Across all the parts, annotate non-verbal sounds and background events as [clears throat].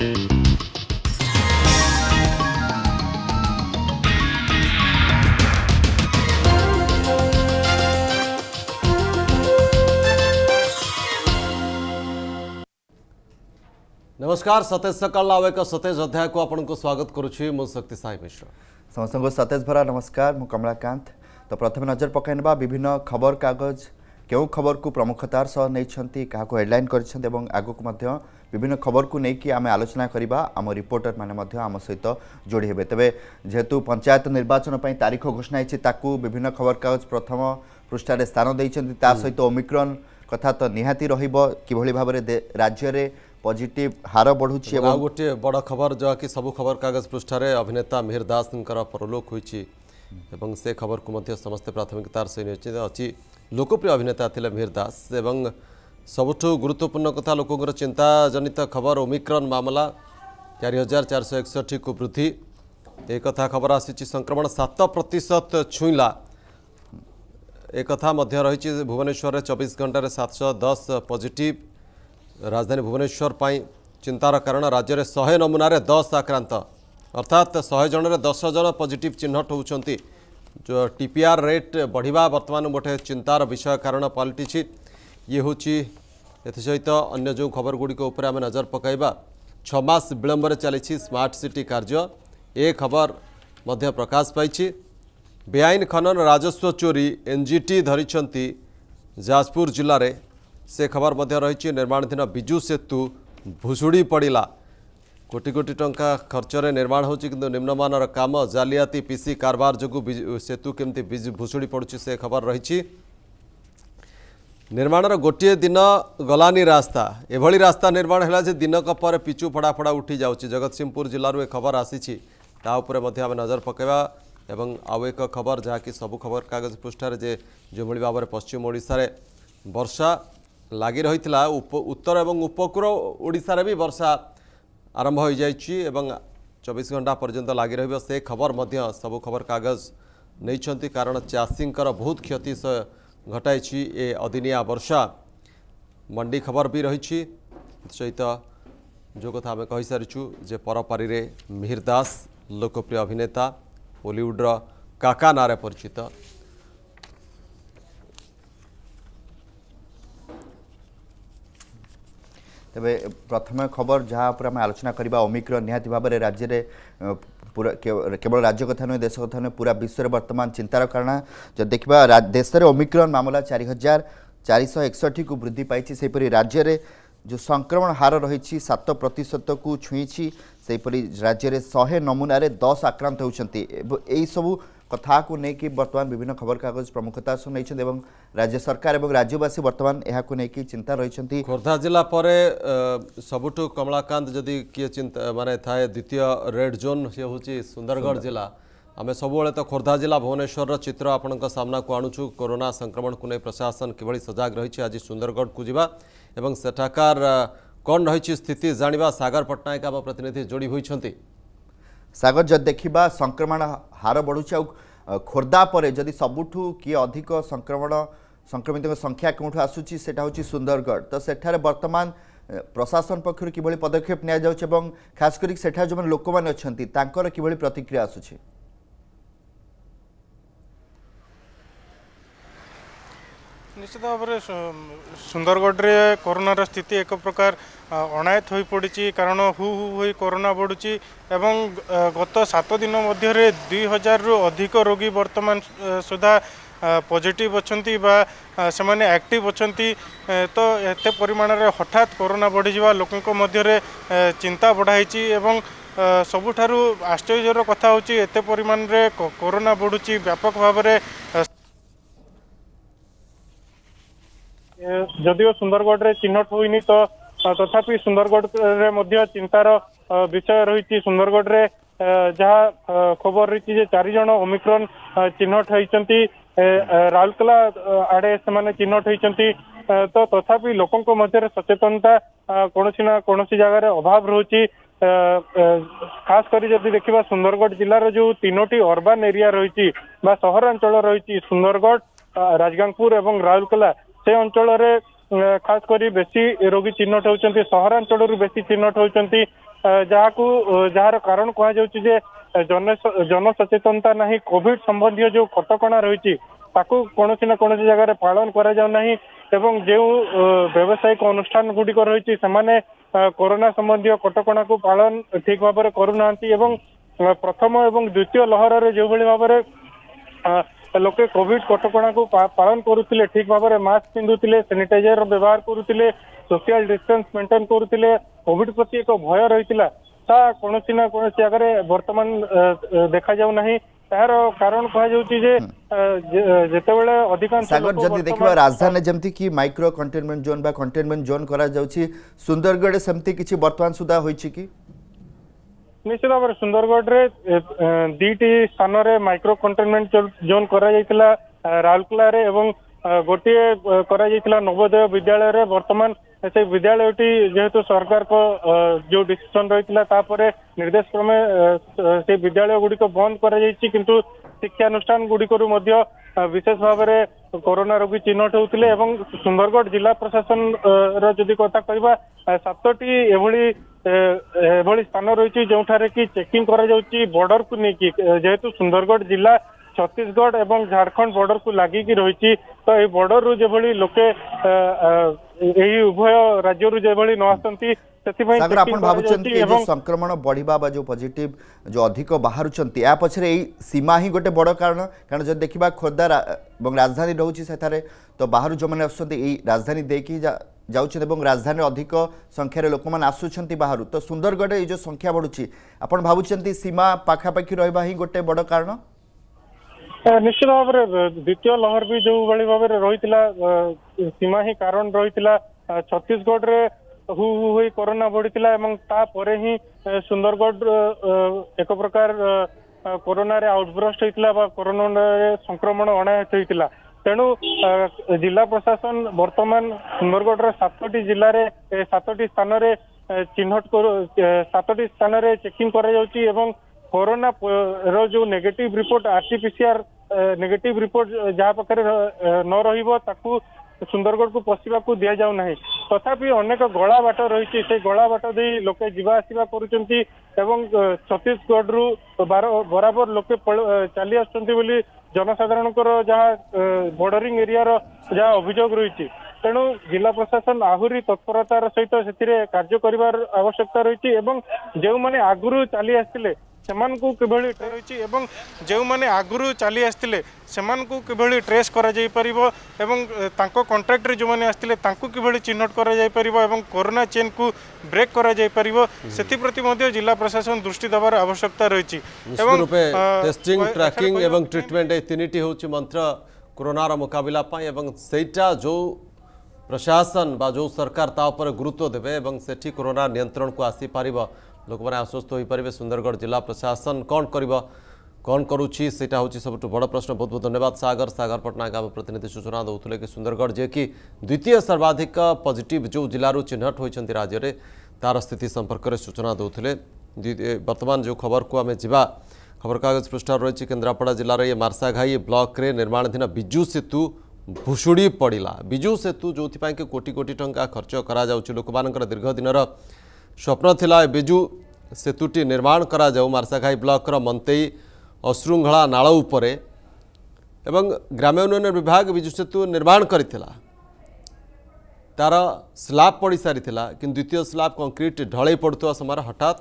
नमस्कार सतेज सकाळ एक सतेज अध्यायକୁ ଆପଣଙ୍କୁ ସ୍ୱାଗତ କରୁଛି ମୁଁ ଶକ୍ତି ସାଇ ମିଶ୍ର ସମସ୍ତଙ୍କୁ ସତେଜ ଭରା ନମସ୍କାର ମୁଁ କମଳାକାନ୍ତ ତ ପ୍ରଥମେ ନଜର ପକାଇନେବା ବିଭିନ୍ନ ଖବରକାଗଜ কেউ খবরকু প্রমুখতার সহ নেই কাহকু হেডলাইন করেছেন এবং আগুক মধ্য বিভিন্ন খবরকু নেই আমি আলোচনা করা আমার রিপোর্টর মানে আম সহিত যোড়ি হবে তবে যেহেতু পঞ্চায়েত নির্বাচন পাই তারিখ ঘোষণা হয়েছে তাকে বিভিন্ন খবরকাগজ প্রথম পৃষ্ঠার স্থান দিয়েছেন তা সহিত ওমিক্রন কথা তো নিহাতি রহব কিভাবে ভাবে রাজ্যের পজিটিভ হার বড়ুছি এবং গোটি বড় খবর যা কি সবু খবর কাগজ পৃষ্ঠার অভিনেতা মিহির দাসঙ্কর পরলোক হয়েছে এবং সে খবরকু মধ্যে সমস্ত প্রাথমিকতার সহ নিয়োজিত অছি ଲୋକପ୍ରିୟ ଅଭିନେତା ଥିଲେ ମିହିର ଦାସ ଏବଂ ସବୁଠୁ ଗୁରୁତ୍ୱପୂର୍ଣ୍ଣ କଥା ଲୋକଙ୍କର ଚିନ୍ତାଜନିତ ଖବର ଓମିକ୍ରନ୍ ମାମଲା ଚାରି ହଜାର ଚାରିଶହ ଏକଷଠିକୁ ବୃଦ୍ଧି ଏ କଥା ଖବର ଆସିଛି ସଂକ୍ରମଣ ସାତ ପ୍ରତିଶତ ଛୁଇଁଲା একথা মধ্য রয়েছে ভুবনেশ্বরের চব্বিশ ঘণ্টার সাতশো দশ পজিটিভ রাজধানী ভুবনেশ্বর পাই চিন্তার কারণ রাজ্যের শহে নমুনার দশ আক্রান্ত অর্থাৎ শহে জনের দশ জন পজিটিভ চিহ্নট হচ্ছেন जो टीपीआर रेट बढ़िया बर्तमान गोटे चिंतार विषय कारण पलटि ये हूँ एसहित अगर जो खबर गुड़िक आम नजर पकड़ा छमास विलंबर चली स्मार्ट सिटी कार्य ए खबर मध्य प्रकाश पाई बेआईन खनन राजस्व चोरी एनजीटी धरी जाजपुर जिले से खबर मध्य रही निर्माणाधीन विजु सेतु भुशुड़ी पड़ा কোটি কোটি টঙ্কা খরচরে নির্মাণ হচ্ছে কিন্তু নিম্নমানর কাম জালিয়াতি পিসি কারবার যোগুঁ সেতু কেমতি ভুষুড়ি পড়ুছে সে খবর রয়েছে ନିର୍ମାଣର ଗୋଟିଏ ଦିନ ଗଲାନି ରାସ୍ତା ଏଭଳି ରାସ୍ତା ନିର୍ମାଣ ହେଲା ଯେ ଦିନକ ପରେ ପିଚୁ ଫଡ଼ାଫଡ଼ା ଉଠିଯାଉଛି ଜଗତସିଂହପୁର ଜିଲ୍ଲାରୁ ଏ ଖବର ଆସିଛି ତା ଉପରେ ମଧ୍ୟ ଆମେ ନଜର ପକାଇବା ଏବଂ ଆଉ ଏକ ଖବର ଯାହାକି ସବୁ ଖବରକାଗଜ ପୃଷ୍ଠାରେ ଯେ ଯେଉଁଭଳି ଭାବରେ ପଶ୍ଚିମ ଓଡ଼ିଶାରେ ବର୍ଷା ଲାଗି ରହିଥିଲା ଉତ୍ତର ଏବଂ ଉପକୂଳ ଓଡ଼ିଶାରେ ବି ବର୍ଷା ଆରମ୍ଭ ହୋଇଯାଇଛି ଏବଂ ଚବିଶ ଘଣ୍ଟା ପର୍ଯ୍ୟନ୍ତ ଲାଗି ରହିବ ସେ ଖବର ମଧ୍ୟ ସବୁ ଖବରକାଗଜ ନେଇଛନ୍ତି କାରଣ ଚାଷୀଙ୍କର ବହୁତ କ୍ଷତି ଘଟାଇଛି ଏ ଅଦିନିଆ ବର୍ଷା ମଣ୍ଡି ଖବର ବି ରହିଛି ସହିତ ଯେଉଁ କଥା ଆମେ କହିସାରିଛୁ ଯେ ପରପାରିରେ ମିହିର ଦାସ ଲୋକପ୍ରିୟ ଅଭିନେତା ବଲିଉଡ଼ର କାକା ନାଁରେ ପରିଚିତ ତେବେ ପ୍ରଥମେ ଖବର ଯାହା ଉପରେ ଆମେ ଆଲୋଚନା କରିବା ଓମିକ୍ରନ୍ ନିହାତି ଭାବରେ ରାଜ୍ୟରେ ପୁରା କେବଳ ରାଜ୍ୟ କଥା ନୁହେଁ ଦେଶ କଥା ନୁହେଁ ପୁରା ବିଶ୍ୱରେ ବର୍ତ୍ତମାନ ଚିନ୍ତାର କାରଣ ଯଦି ଦେଖିବା ଦେଶରେ ଓମିକ୍ରନ୍ ମାମଲା ଚାରି ହଜାର ଚାରିଶହ ଏକଷଠିକୁ ବୃଦ୍ଧି ପାଇଛି ସେହିପରି ରାଜ୍ୟରେ ଯେଉଁ ସଂକ୍ରମଣ ହାର ରହିଛି ସାତ ପ୍ରତିଶତକୁ ଛୁଇଁଛି ସେହିପରି ରାଜ୍ୟରେ ଶହେ ନମୁନାରେ ଦଶ ଆକ୍ରାନ୍ତ ହେଉଛନ୍ତି ଏହିସବୁ कथाको नेकि बर्तमान विभिन्न खबरकागज प्रमुखता शुनि राज्य सरकार और राज्यवास बर्तमान यहाँको नेकि चिन्ता रहि खोर्धा जिला सबुठ सबुठु जदि किए चिन्ता माने थाए द्वितीय रेड जोन से हूँ सुंदरगढ़ जिला आम सब तो खोर्धा जिला भुवनेश्वर चित्र आपण सामना को आणुଛୁ कोरोना संक्रमण को नहीं प्रशासन किभली सजग रही आज सुंदरगढ़ को जावा सेठाकार कौन रही स्थिति जाना सगर पट्टनायक आम प्रतिनिधि जोड़ी होती ସାଗର ଯଦି ଦେଖିବା ସଂକ୍ରମଣ ହାର ବଢ଼ୁଛି ଆଉ ଖୋର୍ଦ୍ଧା ପରେ ଯଦି ସବୁଠୁ କିଏ ଅଧିକ ସଂକ୍ରମଣ ସଂକ୍ରମିତଙ୍କ ସଂଖ୍ୟା କେଉଁଠୁ ଆସୁଛି ସେଟା ହେଉଛି ସୁନ୍ଦରଗଡ଼ ତ ସେଠାରେ ବର୍ତ୍ତମାନ ପ୍ରଶାସନ ପକ୍ଷରୁ କିଭଳି ପଦକ୍ଷେପ ନିଆଯାଉଛି ଏବଂ ଖାସ୍ କରି ସେଠାରେ ଯେଉଁମାନେ ଲୋକମାନେ ଅଛନ୍ତି ତାଙ୍କର କିଭଳି ପ୍ରତିକ୍ରିୟା ଆସୁଛି ନିଶ୍ଚିତ ଭାବରେ ସୁନ୍ଦରଗଡ଼ରେ କରୋନାର ସ୍ଥିତି ଏକ ପ୍ରକାର ଅଣାୟତ ହୋଇପଡ଼ିଛି କାରଣ ହୁ ହୁ ହୋଇ କରୋନା ବଢ଼ୁଛି ଏବଂ ଗତ ସାତ ଦିନ ମଧ୍ୟରେ ଦୁଇ ହଜାରରୁ ଅଧିକ ରୋଗୀ ବର୍ତ୍ତମାନ ସୁଦ୍ଧା পজিটিভ অনেক বা সে আকটিভ অনেক তো এতে পরিমাণের হঠাৎ করোনা বড়িযা লোক মধ্যে চিন্তা বড়াইছি এবং সবুঠার আশ্চর্যর কথা হচ্ছে এতে পরিমাণের করোনা বড়ুচি ব্যাপক ভাবে ଯଦିଓ ସୁନ୍ଦରଗଡ଼ରେ ଚିହ୍ନଟ ହୋଇନି ତ ତଥାପି ସୁନ୍ଦରଗଡ଼ରେ ମଧ୍ୟ ଚିନ୍ତାର ବିଷୟ ରହିଛି ସୁନ୍ଦରଗଡ଼ରେ ଯାହା ଖବର ରହିଛି ଯେ ଚାରି ଜଣ ଓମିକ୍ରନ୍ ଚିହ୍ନଟ ହୋଇଛନ୍ତି ରାଉରକେଲା ଆଡ଼େ ସେମାନେ ଚିହ୍ନଟ ହୋଇଛନ୍ତି ତ ତଥାପି ଲୋକଙ୍କ ମଧ୍ୟରେ ସଚେତନତା କୌଣସି ନା କୌଣସି ଜାଗାରେ ଅଭାବ ରହୁଛି ଖାସ କରି ଯଦି ଦେଖିବା ସୁନ୍ଦରଗଡ଼ ଜିଲ୍ଲାର ଯୋଉ ତିନୋଟି ଅର୍ବାନ୍ ଏରିଆ ରହିଛି ବା ସହରାଞ୍ଚଳ ରହିଛି ସୁନ୍ଦରଗଡ଼ ରାଜଗାଙ୍ଗପୁର ଏବଂ ରାଉରକେଲା ସେ ଅଞ୍ଚଳରେ ଖାସ କରି ବେଶୀ ରୋଗୀ ଚିହ୍ନଟ ହେଉଛନ୍ତି ସହରାଞ୍ଚଳରୁ ବେଶୀ ଚିହ୍ନଟ ହେଉଛନ୍ତି ଯାହାକୁ ଯାହାର କାରଣ କୁହାଯାଉଛି ଯେ ଜନସଚେତନତା ନାହିଁ କୋଭିଡ ସମ୍ବନ୍ଧୀୟ ଯେଉଁ କଟକଣା ରହିଛି ତାକୁ କୌଣସି ନା କୌଣସି ଜାଗାରେ ପାଳନ କରାଯାଉ ନାହିଁ ଏବଂ ଯେଉଁ ବ୍ୟବସାୟିକ ଅନୁଷ୍ଠାନ ଗୁଡିକ ରହିଛି ସେମାନେ କରୋନା ସମ୍ବନ୍ଧୀୟ କଟକଣାକୁ ପାଳନ ଠିକ ଭାବରେ କରୁନାହାନ୍ତି ଏବଂ ପ୍ରଥମ ଏବଂ ଦ୍ୱିତୀୟ ଲହରରେ ଯେଉଁଭଳି ଭାବରେ ᱛᱮલોকে ᱠᱚᱵᱤᱰ ᱠᱚᱴᱚᱠᱚᱱᱟ ᱠᱚ ᱯᱟᱨᱟᱱ ᱠᱚᱨᱩᱛᱤᱞᱮ ᱴᱷᱤᱠ ᱵᱟᱵᱚᱨᱮ ᱢᱟᱥᱠ ᱠᱤᱱᱫᱩᱛᱤᱞᱮ ᱥᱮᱱᱤᱴᱟᱭᱡᱟᱨ ᱵᱮᱵᱟᱨ ᱠᱚᱨᱩᱛᱤᱞᱮ ᱥᱚᱥᱤᱭᱟᱞ ଡᱤᱥᱴᱟᱱᱥ ᱢᱮᱱᱴᱮᱱ ᱠᱚᱨᱩᱛᱤᱞᱮ ᱠᱚᱵᱤᱰ ᱯᱚᱛᱤ ᱮᱠᱚ ᱵᱷᱚᱭ ᱨᱟᱦᱤᱛᱞᱟ ᱛᱟ ᱠᱚᱱᱚᱥᱤᱱᱟ ᱠᱚᱱᱚᱥᱤ ᱟᱜᱨᱮ ᱵᱟᱨᱛᱢᱟᱱ ᱫᱮᱠᱷᱟᱣ ᱡᱟᱣ ᱱᱟᱦᱤ ᱛᱟᱨᱚ ᱠᱟᱨᱚᱱ ᱠᱚᱦᱟᱣ ᱡᱟᱣ ᱪᱤ ᱡᱮ ᱡᱮᱛᱟᱣᱮᱞᱟ ᱟᱫᱷᱤᱠᱟᱱ ᱥᱚᱜᱚᱨ ᱡᱚᱫ ନିଶ୍ଚିତ ଭାବରେ ସୁନ୍ଦରଗଡ଼ରେ ଦୁଇଟି ସ୍ଥାନରେ ମାଇକ୍ରୋ କଣ୍ଟେନମେଣ୍ଟ ଜୋନ୍ କରାଯାଇଥିଲା ରାଉରକେଲାରେ ଏବଂ ଗୋଟିଏ କରାଯାଇଥିଲା ନବୋଦୟ ବିଦ୍ୟାଳୟରେ ବର୍ତ୍ତମାନ ସେ ବିଦ୍ୟାଳୟଟି ଯେହେତୁ ସରକାରଙ୍କ ଯୋଉ ଡିସିସନ ରହିଥିଲା ତାପରେ ନିର୍ଦ୍ଦେଶ କ୍ରମେ ସେ ବିଦ୍ୟାଳୟ ଗୁଡିକ ବନ୍ଦ କରାଯାଇଛି କିନ୍ତୁ ଶିକ୍ଷାନୁଷ୍ଠାନ ଗୁଡିକରୁ ମଧ୍ୟ ବିଶେଷ ଭାବରେ କରୋନା ରୋଗୀ ଚିହ୍ନଟ ହେଉଥିଲେ ଏବଂ ସୁନ୍ଦରଗଡ଼ ଜିଲ୍ଲା ପ୍ରଶାସନର ଯଦି କଥା କହିବା ସାତଟି ଏଭଳି भाई स्थान रही जो चेकिंग करोर्डर को लेकिन जेहेतु सुंदरगढ़ जिला छत्तीसगढ़ एवं झारखंड बॉर्डर को लग कि रही तो ये बॉर्डर रु जो लोके उभय राज्य न संक्रमण बढ़ा जो पजिट जो अधिक बाहर या पचरे यही सीमा ही गोटे बड़ कारण कारण जब देखा खोर्धा राजधानी रोचे से तो बाहर जो मैंने आई राजधानी देखिए যাচ্ছেন এবং রাজধানীর অধিক সংখ্যার লোক আসুচার বাহু তো সুন্দরগড়ে এই যে সংখ্যা বড়ুচি আপনার ভাবুচ্ছেন সীমা পাখাপাখি রহবা হি গোটে বড় কারণ নিশ্চিত ভাবে দ্বিতীয় লহর বি যেভাবে ভাবে রয়েছিল সীমা হি কারণ রয়েছিল ছত্তিশগড়ে হু হু হয়ে করোনা বড়িছিল এবং তাপরে হি সুন্দরগড় এক প্রকার করোনার আউটব্রস্ট হয়েছিল বা করোনার সংক্রমণ অনায়ত হয়েছিল ତେଣୁ ଜିଲ୍ଲା ପ୍ରଶାସନ ବର୍ତ୍ତମାନ ସୁନ୍ଦରଗଡ଼ର ସାତଟି ଜିଲ୍ଲାରେ ସାତଟି ସ୍ଥାନରେ ଚିହ୍ନଟ ସାତଟି ସ୍ଥାନରେ ଚେକିଂ କରାଯାଉଛି ଏବଂ କରୋନା ର ଯୋଉ negative report RTPCR negative report ଯାହା ପାଖରେ ନ ରହିବ ତାକୁ ସୁନ୍ଦରଗଡ଼କୁ ପଶିବାକୁ ଦିଆଯାଉ ନାହିଁ ତଥାପି ଅନେକ ଗଳା ବାଟ ରହିଛି ସେ ଗଳା ବାଟ ଦେଇ ଲୋକେ ଯିବା ଆସିବା କରୁଛନ୍ତି ଏବଂ ଛତିଶଗଡ଼ରୁ ବରାବର ଲୋକେ ଚାଲି ଆସୁଛନ୍ତି ବୋଲି ଜନସାଧାରଣଙ୍କର ଯାହା ବର୍ଡରିଂ ଏରିଆର ଯାହା ଅଭିଯୋଗ ରହିଛି ତେଣୁ ଜିଲ୍ଲା ପ୍ରଶାସନ ଆହୁରି ତତ୍ପରତାର ସହିତ ସେଥିରେ କାର୍ଯ୍ୟ କରିବାର ଆବଶ୍ୟକତା ରହିଛି ଏବଂ ଯେଉଁମାନେ ଆଗରୁ ଚାଲି ଆସିଥିଲେ से कि जो मैंने आगु चली आसते से किभली ट्रेस करट्राक्टर जो मैंने आसते किभली चिन्हट करोना चेन को ब्रेक करती हम्म। जिला प्रशासन दृष्टि देवार आवश्यकता रही टेस्टिंग ट्रैकिंग एवं ट्रीटमेंट यनिटी हूँ मंत्र कोरोनार मुकबिलाई जो प्रशासन बा जो सरकार ताऊपर गुरुत्व देवे से कोरोना नियंत्रण को आसी पार লোকমান আশ্বাস তো হই পৰিবে সুন্দরগড় জিলা প্রশাসন কোন কৰিব কোন কৰুচি সেটা হ'চি সবটো বড় প্রশ্ন বহুত ধন্যবাদ সাগর সাগর পাটনা গাম প্রতিনিধি সুচনা দউতলে যে কি দ্বিতীয় সর্বাধিক পজিটিভ জো জিলাৰ চিহ্নট হৈছந்தி ৰাজ্যৰে তাৰ স্থিতি সম্পৰ্কৰে সূচনা দউতলে দি বৰ্তমান যে খবৰ কো আমি জিবা খবৰ কাগজ পৃষ্ঠা ৰৈছে কেন্দ্ৰাপড় জিলাৰ এ মারসা গাই ব্লকৰে নির্মাণ দিনা বিজু সেতু 부শুড়ি পৰিলা বিজু সেতু যোতি পাইকে কোটি কোটি টকা খৰচ কৰা যাওচি লোকমানৰ दीर्घ দিনৰ ସ୍ୱପ୍ନ ଥିଲା ଏ ବିଜୁ ସେତୁଟି ନିର୍ମାଣ କରାଯାଉ ମାର୍ଶାଘାଇ ବ୍ଲକର ମନ୍ତେଇ ଅଶ୍ରୁଙ୍ଘଳା ନାଳ ଉପରେ ଏବଂ ଗ୍ରାମ୍ୟ ଉନ୍ନୟନ ବିଭାଗ ବିଜୁ ସେତୁ ନିର୍ମାଣ କରିଥିଲା ତାର ସ୍ଲାବ୍ ପଡ଼ିସାରିଥିଲା କିନ୍ତୁ ଦ୍ୱିତୀୟ ସ୍ଲାବ୍ କଂକ୍ରିଟ୍ ଢଳେଇ ପଡ଼ୁଥିବା ସମୟରେ ହଠାତ୍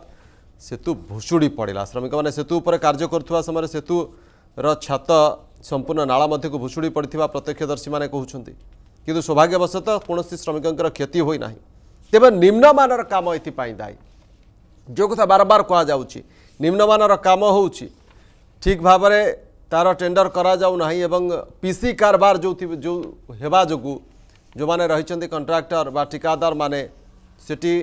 ସେତୁ ଭୁଷୁଡ଼ି ପଡ଼ିଲା ଶ୍ରମିକମାନେ ସେତୁ ଉପରେ କାର୍ଯ୍ୟ କରୁଥିବା ସମୟରେ ସେତୁର ଛାତ ସମ୍ପୂର୍ଣ୍ଣ ନାଳ ମଧ୍ୟକୁ ଭୁଷୁଡ଼ି ପଡ଼ିଥିବା ପ୍ରତ୍ୟକ୍ଷଦର୍ଶୀମାନେ କହୁଛନ୍ତି କିନ୍ତୁ ସୌଭାଗ୍ୟବଶତଃ କୌଣସି ଶ୍ରମିକଙ୍କର କ୍ଷତି ହୋଇନାହିଁ ତେବେ ନିମ୍ନମାନର କାମ ଏଥିପାଇଁ ଦାୟୀ ଯେଉଁ କଥା ବାରମ୍ବାର କୁହାଯାଉଛି ନିମ୍ନମାନର କାମ ହେଉଛି ଠିକ୍ ଭାବରେ ତାର ଟେଣ୍ଡର କରାଯାଉନାହିଁ ଏବଂ ପିସି କାରବାର ଯେଉଁ ଯେଉଁ ହେବା ଯୋଗୁଁ ଯେଉଁମାନେ ରହିଛନ୍ତି କଣ୍ଟ୍ରାକ୍ଟର ବା ଠିକାଦାରମାନେ ସେଠି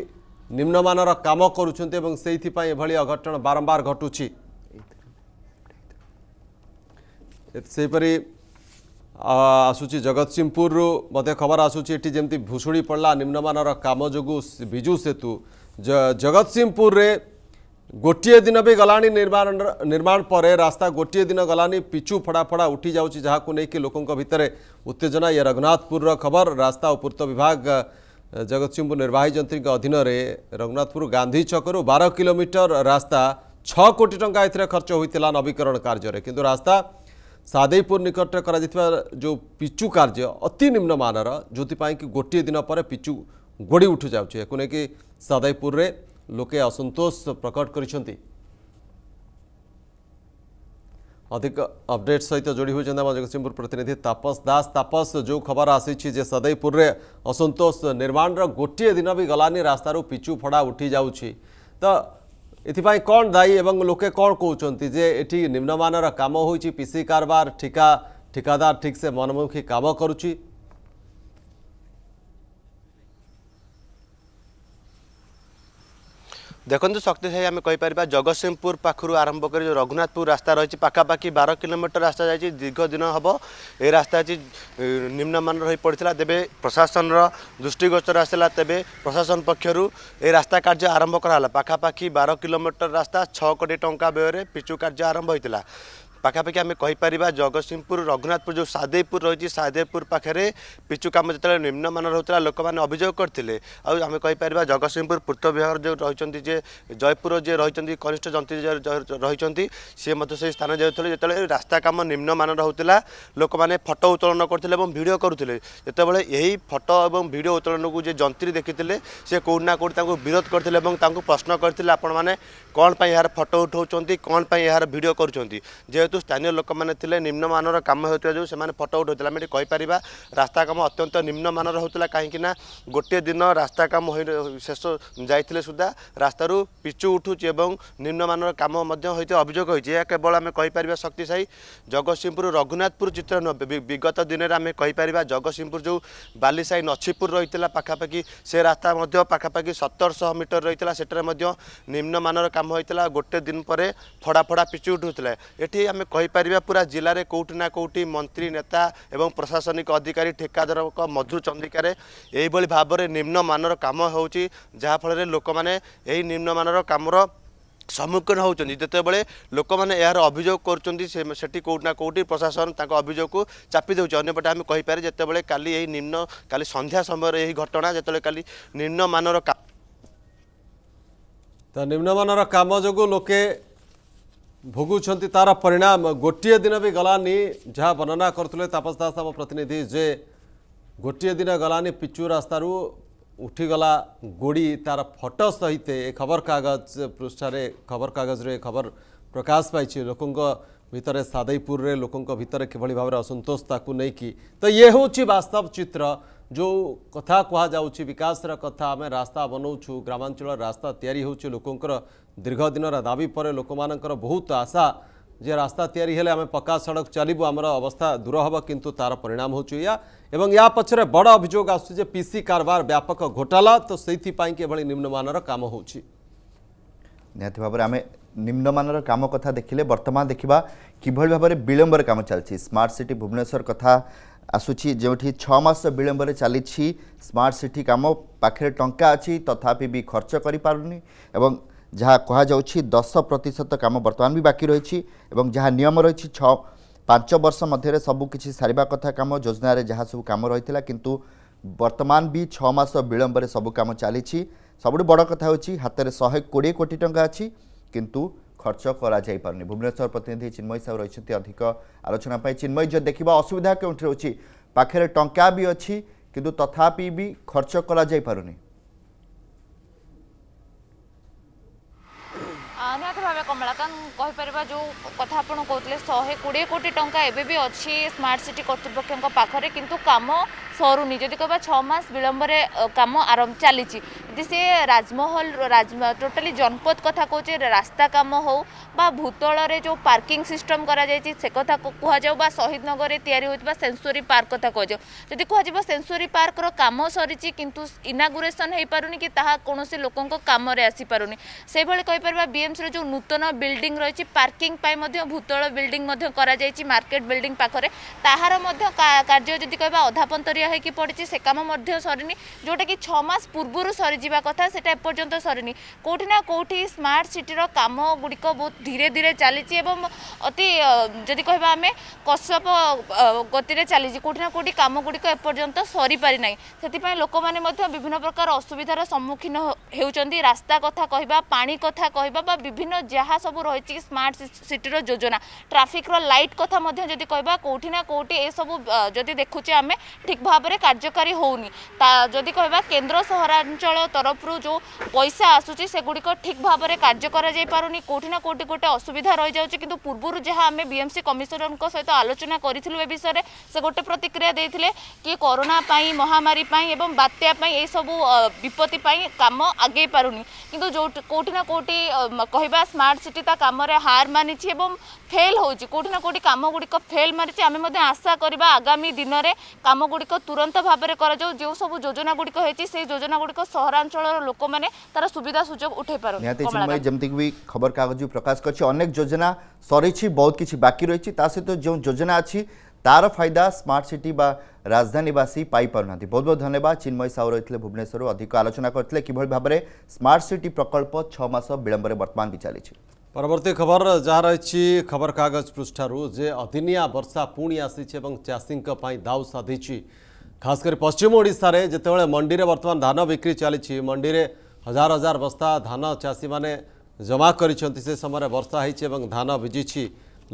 ନିମ୍ନମାନର କାମ କରୁଛନ୍ତି ଏବଂ ସେଇଥିପାଇଁ ଏଭଳି ଅଘଟଣ ବାରମ୍ବାର ଘଟୁଛି ସେହିପରି आसूची जगतसिंहपुर मध्य खबर आसूची जमी भुशुड़ी पड़ा निम्नमान कम जो विजु सेतु जगत सिंहपुर गोटे दिन भी गलानी निर्माण निर्माण पर रास्ता गोटे दिन गलानी पिचु फड़ाफड़ा उठी जाऊँगी जहाँ नहीं लोकों भितर उत्तेजना ये रघुनाथपुर खबर रास्ता और पूर्त विभाग सिंहपुर निर्वाही जंत्री अधीन रघुनाथपुर गांधी छकु बार किलोमीटर रास्ता छ कोटी टाइम ए खर्च होता नवीकरण कार्य रास्ता ସାଦେଇପୁର ନିକଟରେ କରାଯାଇଥିବା ଯେଉଁ ପିଚୁ କାର୍ଯ୍ୟ ଅତି ନିମ୍ନମାନର ଯେଉଁଥିପାଇଁ କି ଗୋଟିଏ ଦିନ ପରେ ପିଚୁ ଗୋଡ଼ି ଉଠୁ ଯାଉଛି ଏହାକୁ ନେଇକି ସାଦେଇପୁରରେ ଲୋକେ ଅସନ୍ତୋଷ ପ୍ରକଟ କରିଛନ୍ତି ଅଧିକ ଅପଡେଟ୍ ସହିତ ଯୋଡ଼ି ହୋଇଛନ୍ତି ଆମ ଜଗତସିଂହପୁର ପ୍ରତିନିଧି ତାପସ ଦାସ ତାପସ ଯେଉଁ ଖବର ଆସିଛି ଯେ ସଦୈପୁରରେ ଅସନ୍ତୋଷ ନିର୍ମାଣର ଗୋଟିଏ ଦିନ ବି ଗଲାନି ରାସ୍ତାରୁ ପିଚୁ ଫଡ଼ା ଉଠି ଯାଉଛି ତ ଏଥିପାଇଁ କ'ଣ ଦାୟୀ ଏବଂ ଲୋକେ କ'ଣ କହୁଛନ୍ତି ଯେ ଏଠି ନିମ୍ନମାନର କାମ ହେଉଛି ପିସି କାରବାର ଠିକା ଠିକାଦାର ଠିକ୍ସେ ମନମୁଖୀ କାମ କରୁଛି ଦେଖନ୍ତୁ ଶକ୍ତିଶାଳୀ ଆମେ କହିପାରିବା ଜଗତସିଂହପୁର ପାଖରୁ ଆରମ୍ଭ କରି ଯେଉଁ ରଘୁନାଥପୁର ରାସ୍ତା ରହିଛି ପାଖାପାଖି ବାର କିଲୋମିଟର ରାସ୍ତା ଯାଇଛି ଦୀର୍ଘ ଦିନ ହେବ ଏ ରାସ୍ତା ଆଜି ନିମ୍ନମାନର ହୋଇ ପଡ଼ିଥିଲା ତେବେ ପ୍ରଶାସନର ଦୃଷ୍ଟିଗୋଚର ଆସିଲା ତେବେ ପ୍ରଶାସନ ପକ୍ଷରୁ ଏ ରାସ୍ତା କାର୍ଯ୍ୟ ଆରମ୍ଭ କରାହେଲା ପାଖାପାଖି ବାର କିଲୋମିଟର ରାସ୍ତା ଛଅ କୋଟି ଟଙ୍କା ବ୍ୟୟରେ ପିଚୁ କାର୍ଯ୍ୟ ଆରମ୍ଭ ହୋଇଥିଲା ପାଖାପାଖି ଆମେ କହିପାରିବା ଜଗତସିଂହପୁର ରଘୁନାଥପୁର ଯେଉଁ ସାଦେଇପୁର ରହିଛି ସାଦେଇପୁର ପାଖରେ ପିଚୁ କାମ ଯେତେବେଳେ ନିମ୍ନମାନର ହେଉଥିଲା ଲୋକମାନେ ଅଭିଯୋଗ କରିଥିଲେ ଆଉ ଆମେ କହିପାରିବା ଜଗତସିଂହପୁର ପୂର୍ତ୍ତ ବିଭାଗର ଯେଉଁ ରହିଛନ୍ତି ଯେ ଜୟପୁର ଯିଏ ରହିଛନ୍ତି କନିଷ୍ଠ ଯନ୍ତ୍ରୀ ରହିଛନ୍ତି ସିଏ ମଧ୍ୟ ସେହି ସ୍ଥାନ ଯାଉଥିଲେ ଯେତେବେଳେ ରାସ୍ତା କାମ ନିମ୍ନମାନର ହେଉଥିଲା ଲୋକମାନେ ଫଟୋ ଉତ୍ତୋଳନ କରୁଥିଲେ ଏବଂ ଭିଡ଼ିଓ କରୁଥିଲେ ଯେତେବେଳେ ଏହି ଫଟો ଏବଂ ଭିଡ଼ିଓ ଉତ୍ତୋଳନକୁ ଯେ ଯନ୍ତ୍ରୀ ଦେଖିଥିଲେ ସେ କେଉଁଠି ନା କେଉଁଠି ତାଙ୍କୁ ବିରୋଧ କରିଥିଲେ ଏବଂ ତାଙ୍କୁ ପ୍ରଶ୍ନ କରିଥିଲେ ଆପଣମାନେ କ'ଣ ପାଇଁ ଏହାର ଫଟୋ ଉଠାଉଛନ୍ତି କ'ଣ ପାଇଁ ଏହାର ଭିଡ଼ିଓ କରୁଛନ୍ତି ଯେହେତୁ ସ୍ଥାନୀୟ ଲୋକମାନେ ଥିଲେ ନିମ୍ନମାନର କାମ ହେଉଥିବା ଯୋଗୁଁ ସେମାନେ ଫଟୋ ଉଠାଉଥିଲେ ଆମେ ଏଠି କହିପାରିବା ରାସ୍ତା କାମ ଅତ୍ୟନ୍ତ ନିମ୍ନମାନର ହେଉଥିଲା କାହିଁକିନା ଗୋଟିଏ ଦିନ ରାସ୍ତା କାମ ହୋଇ ଶେଷ ଯାଇଥିଲେ ସୁଦ୍ଧା ରାସ୍ତାରୁ ପିଚୁ ଉଠୁଛି ଏବଂ ନିମ୍ନମାନର କାମ ମଧ୍ୟ ହୋଇଥିବା ଅଭିଯୋଗ ହୋଇଛି ଏହା କେବଳ ଆମେ କହିପାରିବା ଶକ୍ତିଶାଳୀ ଜଗତସିଂହପୁର ରଘୁନାଥପୁର ଚିତ୍ର ବିଗତ ଦିନରେ ଆମେ କହିପାରିବା ଜଗତସିଂହପୁର ଯେଉଁ ବାଲିସାହି ନଛିପୁର ରହିଥିଲା ପାଖାପାଖି ସେ ରାସ୍ତା ମଧ୍ୟ ପାଖାପାଖି ସତରଶହ ମିଟର ରହିଥିଲା ସେଠାରେ ମଧ୍ୟ ନିମ୍ନମାନର କାମ କାମ ହୋଇଥିଲା ଗୋଟେ ଦିନ ପରେ ଫଡ଼ା ଫଡ଼ା ପିଚୁ ଉଠୁଥିଲା ଏଠି ଆମେ କହିପାରିବା ପୁରା ଜିଲ୍ଲାରେ କେଉଁଠି ନା କେଉଁଠି ମନ୍ତ୍ରୀ ନେତା ଏବଂ ପ୍ରଶାସନିକ ଅଧିକାରୀ ଠିକାଦାରଙ୍କ ମଧୁର ଚନ୍ଦିକାରେ ଏହିଭଳି ଭାବରେ ନିମ୍ନମାନର କାମ ହେଉଛି ଯାହାଫଳରେ ଲୋକମାନେ ଏହି ନିମ୍ନମାନର କାମର ସମ୍ମୁଖୀନ ହେଉଛନ୍ତି ଯେତେବେଳେ ଲୋକମାନେ ଏହାର ଅଭିଯୋଗ କରୁଛନ୍ତି ସେ ସେଠି କେଉଁଠି ନା କେଉଁଠି ପ୍ରଶାସନ ତାଙ୍କ ଅଭିଯୋଗକୁ ଚାପି ଦେଉଛି ଅନ୍ୟପଟେ ଆମେ କହିପାରେ ଯେତେବେଳେ କାଲି ଏହି ନିମ୍ନ କାଲି ସନ୍ଧ୍ୟା ସମୟରେ ଏହି ଘଟଣା ଯେତେବେଳେ କାଲି ନିମ୍ନମାନର ତ ନିମ୍ନମାନର କାମ ଯୋଗୁଁ ଲୋକେ ଭୋଗୁଛନ୍ତି ତାର ପରିଣାମ ଗୋଟିଏ ଦିନ ବି ଗଲାନି ଯାହା ବର୍ଣ୍ଣନା କରୁଥିଲେ ତାପସ ଦାସ ଆମ ପ୍ରତିନିଧି ଯେ ଗୋଟିଏ ଦିନ ଗଲାନି ପିଚୁ ରାସ୍ତାରୁ ଉଠିଗଲା ଗୋଡ଼ି ତାର ଫଟୋ ସହିତ ଏ ଖବରକାଗଜ ପୃଷ୍ଠାରେ ଖବରକାଗଜରେ ଖବର ପ୍ରକାଶ ପାଇଛି ଲୋକଙ୍କ ଭିତରେ ସାଦେଇପୁରରେ ଲୋକଙ୍କ ଭିତରେ କିଭଳି ଭାବରେ ଅସନ୍ତୋଷ ତାକୁ ନେଇକି ତ ଇଏ ହେଉଛି ବାସ୍ତବ ଚିତ୍ର जो कथा कहुच्छी विकास कथा आम रास्ता बनाऊ ग्रामांचल रास्ता या लोकर दीर्घ दिन दाबी पर लोक मानकर बहुत आशा जे रास्ता या आम पक्का सड़क चलू आमर अवस्था दूर हम कि तार परिणाम हो या बड़ अभोग आस पीसी कारबार व्यापक घोटाला तो से निम्नमानर कम हो ନିହାତି ଭାବରେ ଆମେ ନିମ୍ନମାନର कथा କଥା वर्तमान देखा किभ କିଭଳି काम चलती स्मार्ट सिटी भुवनेश्वर कथा ଆସୁଛି ଯେଉଁଠି ଛଅ ମାସ ବିଳମ୍ବରେ ଚାଲିଛି ସ୍ମାର୍ଟ ସିଟି କାମ ପାଖରେ ଟଙ୍କା ଅଛି ତଥାପି ବି ଖର୍ଚ୍ଚ କରିପାରୁନି ଏବଂ ଯାହା କୁହାଯାଉଛି ଦଶ ପ୍ରତିଶତ କାମ ବର୍ତ୍ତମାନ ବି ବାକି ରହିଛି ଏବଂ ଯାହା ନିୟମ ରହିଛି ଛଅ ପାଞ୍ଚ ବର୍ଷ ମଧ୍ୟରେ ସବୁ କିଛି ସାରିବା କଥା କାମ ଯୋଜନାରେ ଯାହା ସବୁ କାମ ରହିଥିଲା କିନ୍ତୁ ବର୍ତ୍ତମାନ ବି ଛଅ ମାସ ବିଳମ୍ବରେ ସବୁ କାମ ଚାଲିଛି ସବୁଠୁ ବଡ଼ କଥା ହେଉଛି ହାତରେ ଶହେ କୋଡ଼ିଏ କୋଟି ଟଙ୍କା ଅଛି କିନ୍ତୁ খরচ করা যাই পারুনি ভুবনেশ্বর প্রতিনিধি চিন্ময় সাহু রয়েছেন অধিক আলোচনা পাই চিন্ময় যদি দেখা অসুবিধা কেউঠি রয়েছে পাখে টঙ্কা বি অছি কিন্তু তথাপি বি খরচ করা যাই পারুনি ନିହାତି ଭାବେ କମଳାକାନ୍ତ କହିପାରିବା ଯେଉଁ କଥା ଆପଣ କହୁଥିଲେ ଶହେ କୋଡ଼ିଏ କୋଟି ଟଙ୍କା ଏବେ ବି ଅଛି ସ୍ମାର୍ଟ ସିଟି କର୍ତ୍ତୃପକ୍ଷଙ୍କ ପାଖରେ କିନ୍ତୁ କାମ ସରୁନି ଯଦି କହିବା ଛଅ ମାସ ବିଳମ୍ବରେ କାମ ଆରମ୍ଭ ଚାଲିଛି ଯଦି ସେ ରାଜମହଲ ଟୋଟାଲି ଜନପଦ କଥା କହୁଛେ ରାସ୍ତା କାମ ହେଉ ବା ଭୂତଳରେ ଯେଉଁ ପାର୍କିଂ ସିଷ୍ଟମ୍ କରାଯାଇଛି ସେ କଥା କୁହାଯାଉ ବା ଶହୀଦନଗରରେ ତିଆରି ହେଉଥିବା ସେନ୍ସୁରୀ ପାର୍କ କଥା କୁହାଯାଉ ଯଦି କୁହାଯିବ ସେନ୍ସୁରୀ ପାର୍କର କାମ ସରିଛି କିନ୍ତୁ ଇନାଗୁରେସନ୍ ହୋଇପାରୁନି କି ତାହା କୌଣସି ଲୋକଙ୍କ କାମରେ ଆସିପାରୁନି ସେଭଳି କହିପାରିବା ବିଏମ୍ସିର ଯେଉଁ ନୂତନ ବିଲ୍ଡିଂ ରହିଛି ପାର୍କିଂ ପାଇଁ ମଧ୍ୟ ଭୂତଳ ବିଲ୍ଡିଂ ମଧ୍ୟ କରାଯାଇଛି ମାର୍କେଟ ବିଲ୍ଡିଂ ପାଖରେ ତାହାର ମଧ୍ୟ କାର୍ଯ୍ୟ ଯଦି କହିବା ଅଧାପନ୍ତରୀ ମଳିଆ ହେଇକି ପଡ଼ିଛି ସେ କାମ ମଧ୍ୟ ସରିନି ଯେଉଁଟାକି ଛଅ ମାସ ପୂର୍ବରୁ ସରିଯିବା କଥା ସେଟା ଏପର୍ଯ୍ୟନ୍ତ ସରିନି କେଉଁଠି ନା କେଉଁଠି ସ୍ମାର୍ଟ ସିଟିର କାମ ଗୁଡ଼ିକ ବହୁତ ଧୀରେ ଧୀରେ ଚାଲିଛି ଏବଂ ଅତି ଯଦି କହିବା ଆମେ କଶ୍ୟପ ଗତିରେ ଚାଲିଛି କେଉଁଠି ନା କେଉଁଠି କାମ ଗୁଡ଼ିକ ଏପର୍ଯ୍ୟନ୍ତ ସରିପାରିନାହିଁ ସେଥିପାଇଁ ଲୋକମାନେ ମଧ୍ୟ ବିଭିନ୍ନ ପ୍ରକାର ଅସୁବିଧାର ସମ୍ମୁଖୀନ ହେଉଛନ୍ତି ରାସ୍ତା କଥା କହିବା ପାଣି କଥା କହିବା ବା ବିଭିନ୍ନ ଯାହା ସବୁ ରହିଛି ସ୍ମାର୍ଟ ସିଟିର ଯୋଜନା ଟ୍ରାଫିକ୍ର ଲାଇଟ୍ କଥା ମଧ୍ୟ ଯଦି କହିବା କେଉଁଠି ନା କେଉଁଠି ଏସବୁ ଯଦି ଦେଖୁଛେ ଆମେ ଠିକ୍ ଭାବରେ କାର୍ଯ୍ୟକାରୀ ହେଉନି ଯଦି କହିବା କେନ୍ଦ୍ର ସହରାଞ୍ଚଳ ତରଫରୁ ଯେଉଁ ପଇସା ଆସୁଛି ସେଗୁଡ଼ିକ ଠିକ୍ ଭାବରେ କାର୍ଯ୍ୟ କରାଯାଇପାରୁନି କେଉଁଠି ନା କେଉଁଠି ଗୋଟେ ଅସୁବିଧା ରହିଯାଉଛି କିନ୍ତୁ ପୂର୍ବରୁ ଯାହା ଆମେ ବିଏମ୍ସି କମିଶନରଙ୍କ ସହିତ ଆଲୋଚନା କରିଥିଲୁ ଏ ବିଷୟରେ ସେ ଗୋଟେ ପ୍ରତିକ୍ରିୟା ଦେଇଥିଲେ କି କରୋନା ପାଇଁ ମହାମାରୀ ପାଇଁ ଏବଂ ବାତ୍ୟା ପାଇଁ ଏସବୁ ବିପତ୍ତି ପାଇଁ କାମ ଆଗେଇ ପାରୁନି କିନ୍ତୁ ଯେଉଁ କେଉଁଠି ନା କେଉଁଠି କହିବା ସ୍ମାର୍ଟ ସିଟି ତା କାମରେ ହାର ମାନିଛି ଏବଂ ফেল ହେଉଛି କେଉଁଠି ନା କେଉଁଠି କାମଗୁଡ଼ିକ ଫେଲ୍ ମାରିଛି ଆମେ ମଧ୍ୟ ଆଶା କରିବା ଆଗାମୀ ଦିନରେ କାମଗୁଡ଼ିକ ତୁରନ୍ତ ଭାବରେ କରାଯାଉ ଯେଉଁ ସବୁ ଯୋଜନାଗୁଡ଼ିକ ହେଇଛି ସେଇ ଯୋଜନାଗୁଡ଼ିକ ସହରାଞ୍ଚଳର ଲୋକମାନେ ତାର ସୁବିଧା ସୁଯୋଗ ଉଠାଇ ପାରନ୍ତି ଯେମିତିକି ବି ଖବରକାଗଜ ପ୍ରକାଶ କରିଛି ଅନେକ ଯୋଜନା ସରିଛି ବହୁତ କିଛି ବାକି ରହିଛି ତା ସହିତ ଯେଉଁ ଯୋଜନା ଅଛି ତାର ଫାଇଦା ସ୍ମାର୍ଟ ସିଟି ବା রাজধানীবাসী পাইপারুনাহান্তি বহুত বহুত ধন্যবাদ চিন্ময় সাউ রয়েছে ভুবনেশ্বর অধিক আলোচনা করলে কিভাবে ভাবে স্মার্ট সিটি প্রকল্প ছ মাস বিলম্বরে বর্তমান বি চালিছে परवर्त खबर जहाँ रही खबरकगज पृष्ठार जे अदिनिया बर्षा पुणी आसी चाषी दाव साधी खासकर पश्चिम ओडारे जिते मंडी में बर्तमान धान बिक्री चली मंडी में हजार हजार बस्ता धान चाषी मैंने जमा कर वर्षा हो धान भिजी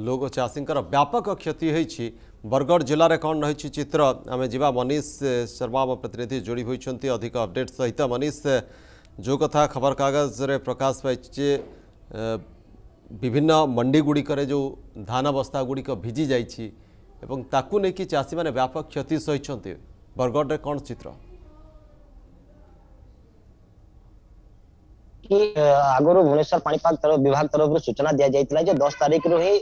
लोग चाषी व्यापक क्षति हो बरगढ़ जिले में कौन रही चित्र आम जा मनीष शर्मा प्रतिनिधि जोड़ी होती अधिक अपडेट सहित मनीष जो कथा खबरकगज प्रकाश पाई ବିଭିନ୍ନ ମଣ୍ଡିଗୁଡ଼ିକରେ ଯେଉଁ ଧାନ ବସ୍ତାଗୁଡ଼ିକ ଭିଜି ଯାଇଛି ଏବଂ ତାକୁ ନେଇକି ଚାଷୀମାନେ ବ୍ୟାପକ କ୍ଷତି ସହିଛନ୍ତି ବରଗଡ଼ରେ କ'ଣ ଚିତ୍ର କି ଆଗରୁ ଭୁବନେଶ୍ୱର ପାଣିପାଗ ବିଭାଗ ତରଫରୁ ସୂଚନା ଦିଆଯାଇଥିଲା ଯେ ଦଶ ତାରିଖରୁ ହିଁ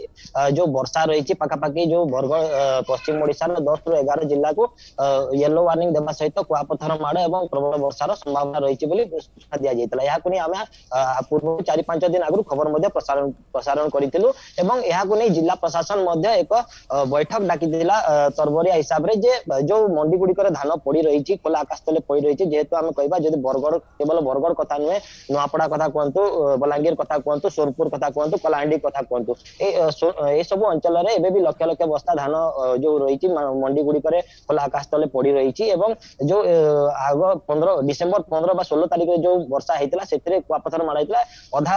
ଯୋଉ ବର୍ଷା ରହିଛି ପାଖାପାଖି ଯୋଉ ବରଗଡ଼ ପଶ୍ଚିମ ଓଡ଼ିଶାର ଦଶରୁ ଏଗାର ଜିଲ୍ଲାକୁ ୟେଲୋ ୱାର୍ଣ୍ଣିଂ ଦେବା ସହିତ କୁଆପଥର ମାଡ଼ ଏବଂ ପ୍ରବଳ ବର୍ଷାର ସମ୍ଭାବନା ରହିଛି ବୋଲି ସୂଚନା ଦିଆଯାଇଥିଲା ଏହାକୁ ନେଇ ଆମେ ପୂର୍ବରୁ ଚାରି ପାଞ୍ଚ ଦିନ ଆଗରୁ ଖବର ମଧ୍ୟ ପ୍ରସାରଣ ପ୍ରସାରଣ କରିଥିଲୁ ଏବଂ ଏହାକୁ ନେଇ ଜିଲ୍ଲା ପ୍ରଶାସନ ମଧ୍ୟ ଏକ ବୈଠକ ଡାକିଥିଲା ତରବରିଆ ହିସାବରେ ଯେ ଯୋଉ ମଣ୍ଡି ଗୁଡିକରେ ଧାନ ପଡି ରହିଛି ଖୋଲା ଆକାଶ ତଳେ ପଡି ରହିଛି ଯେହେତୁ ଆମେ କହିବା ଯଦି ବରଗଡ଼ କେବଳ ବରଗଡ଼ କଥା ନୁହେଁ ନୂଆପଡ଼ା ନୂଆପଡା କଥା କୁହନ୍ତୁ ବଲାଙ୍ଗୀର କଥା କୁହନ୍ତୁ ସୋନପୁର କଥା କୁହନ୍ତୁ କଳାହାଣ୍ଡି କଥା କୁହନ୍ତୁ ଏ ସବୁ ଅଞ୍ଚଳରେ ଏବେ ବି ଲକ୍ଷ ଲକ୍ଷ ବସ୍ତା ଧାନ ଯୋଉ ରହିଛି ମଣ୍ଡି ଗୁଡିକରେ ଖୋଲା ଆକାଶ ତଳେ ପଡି ରହିଛି ଏବଂ ଯୋଉ ଆଗ ପନ୍ଦର ଡିସେମ୍ବର ପନ୍ଦର ବା ଷୋହଳ ତାରିଖରେ ଯୋଉ ବର୍ଷା ହେଇଥିଲା ସେଥିରେ କୁଆପଥର ମାଡ ହେଇଥିଲା ଅଧା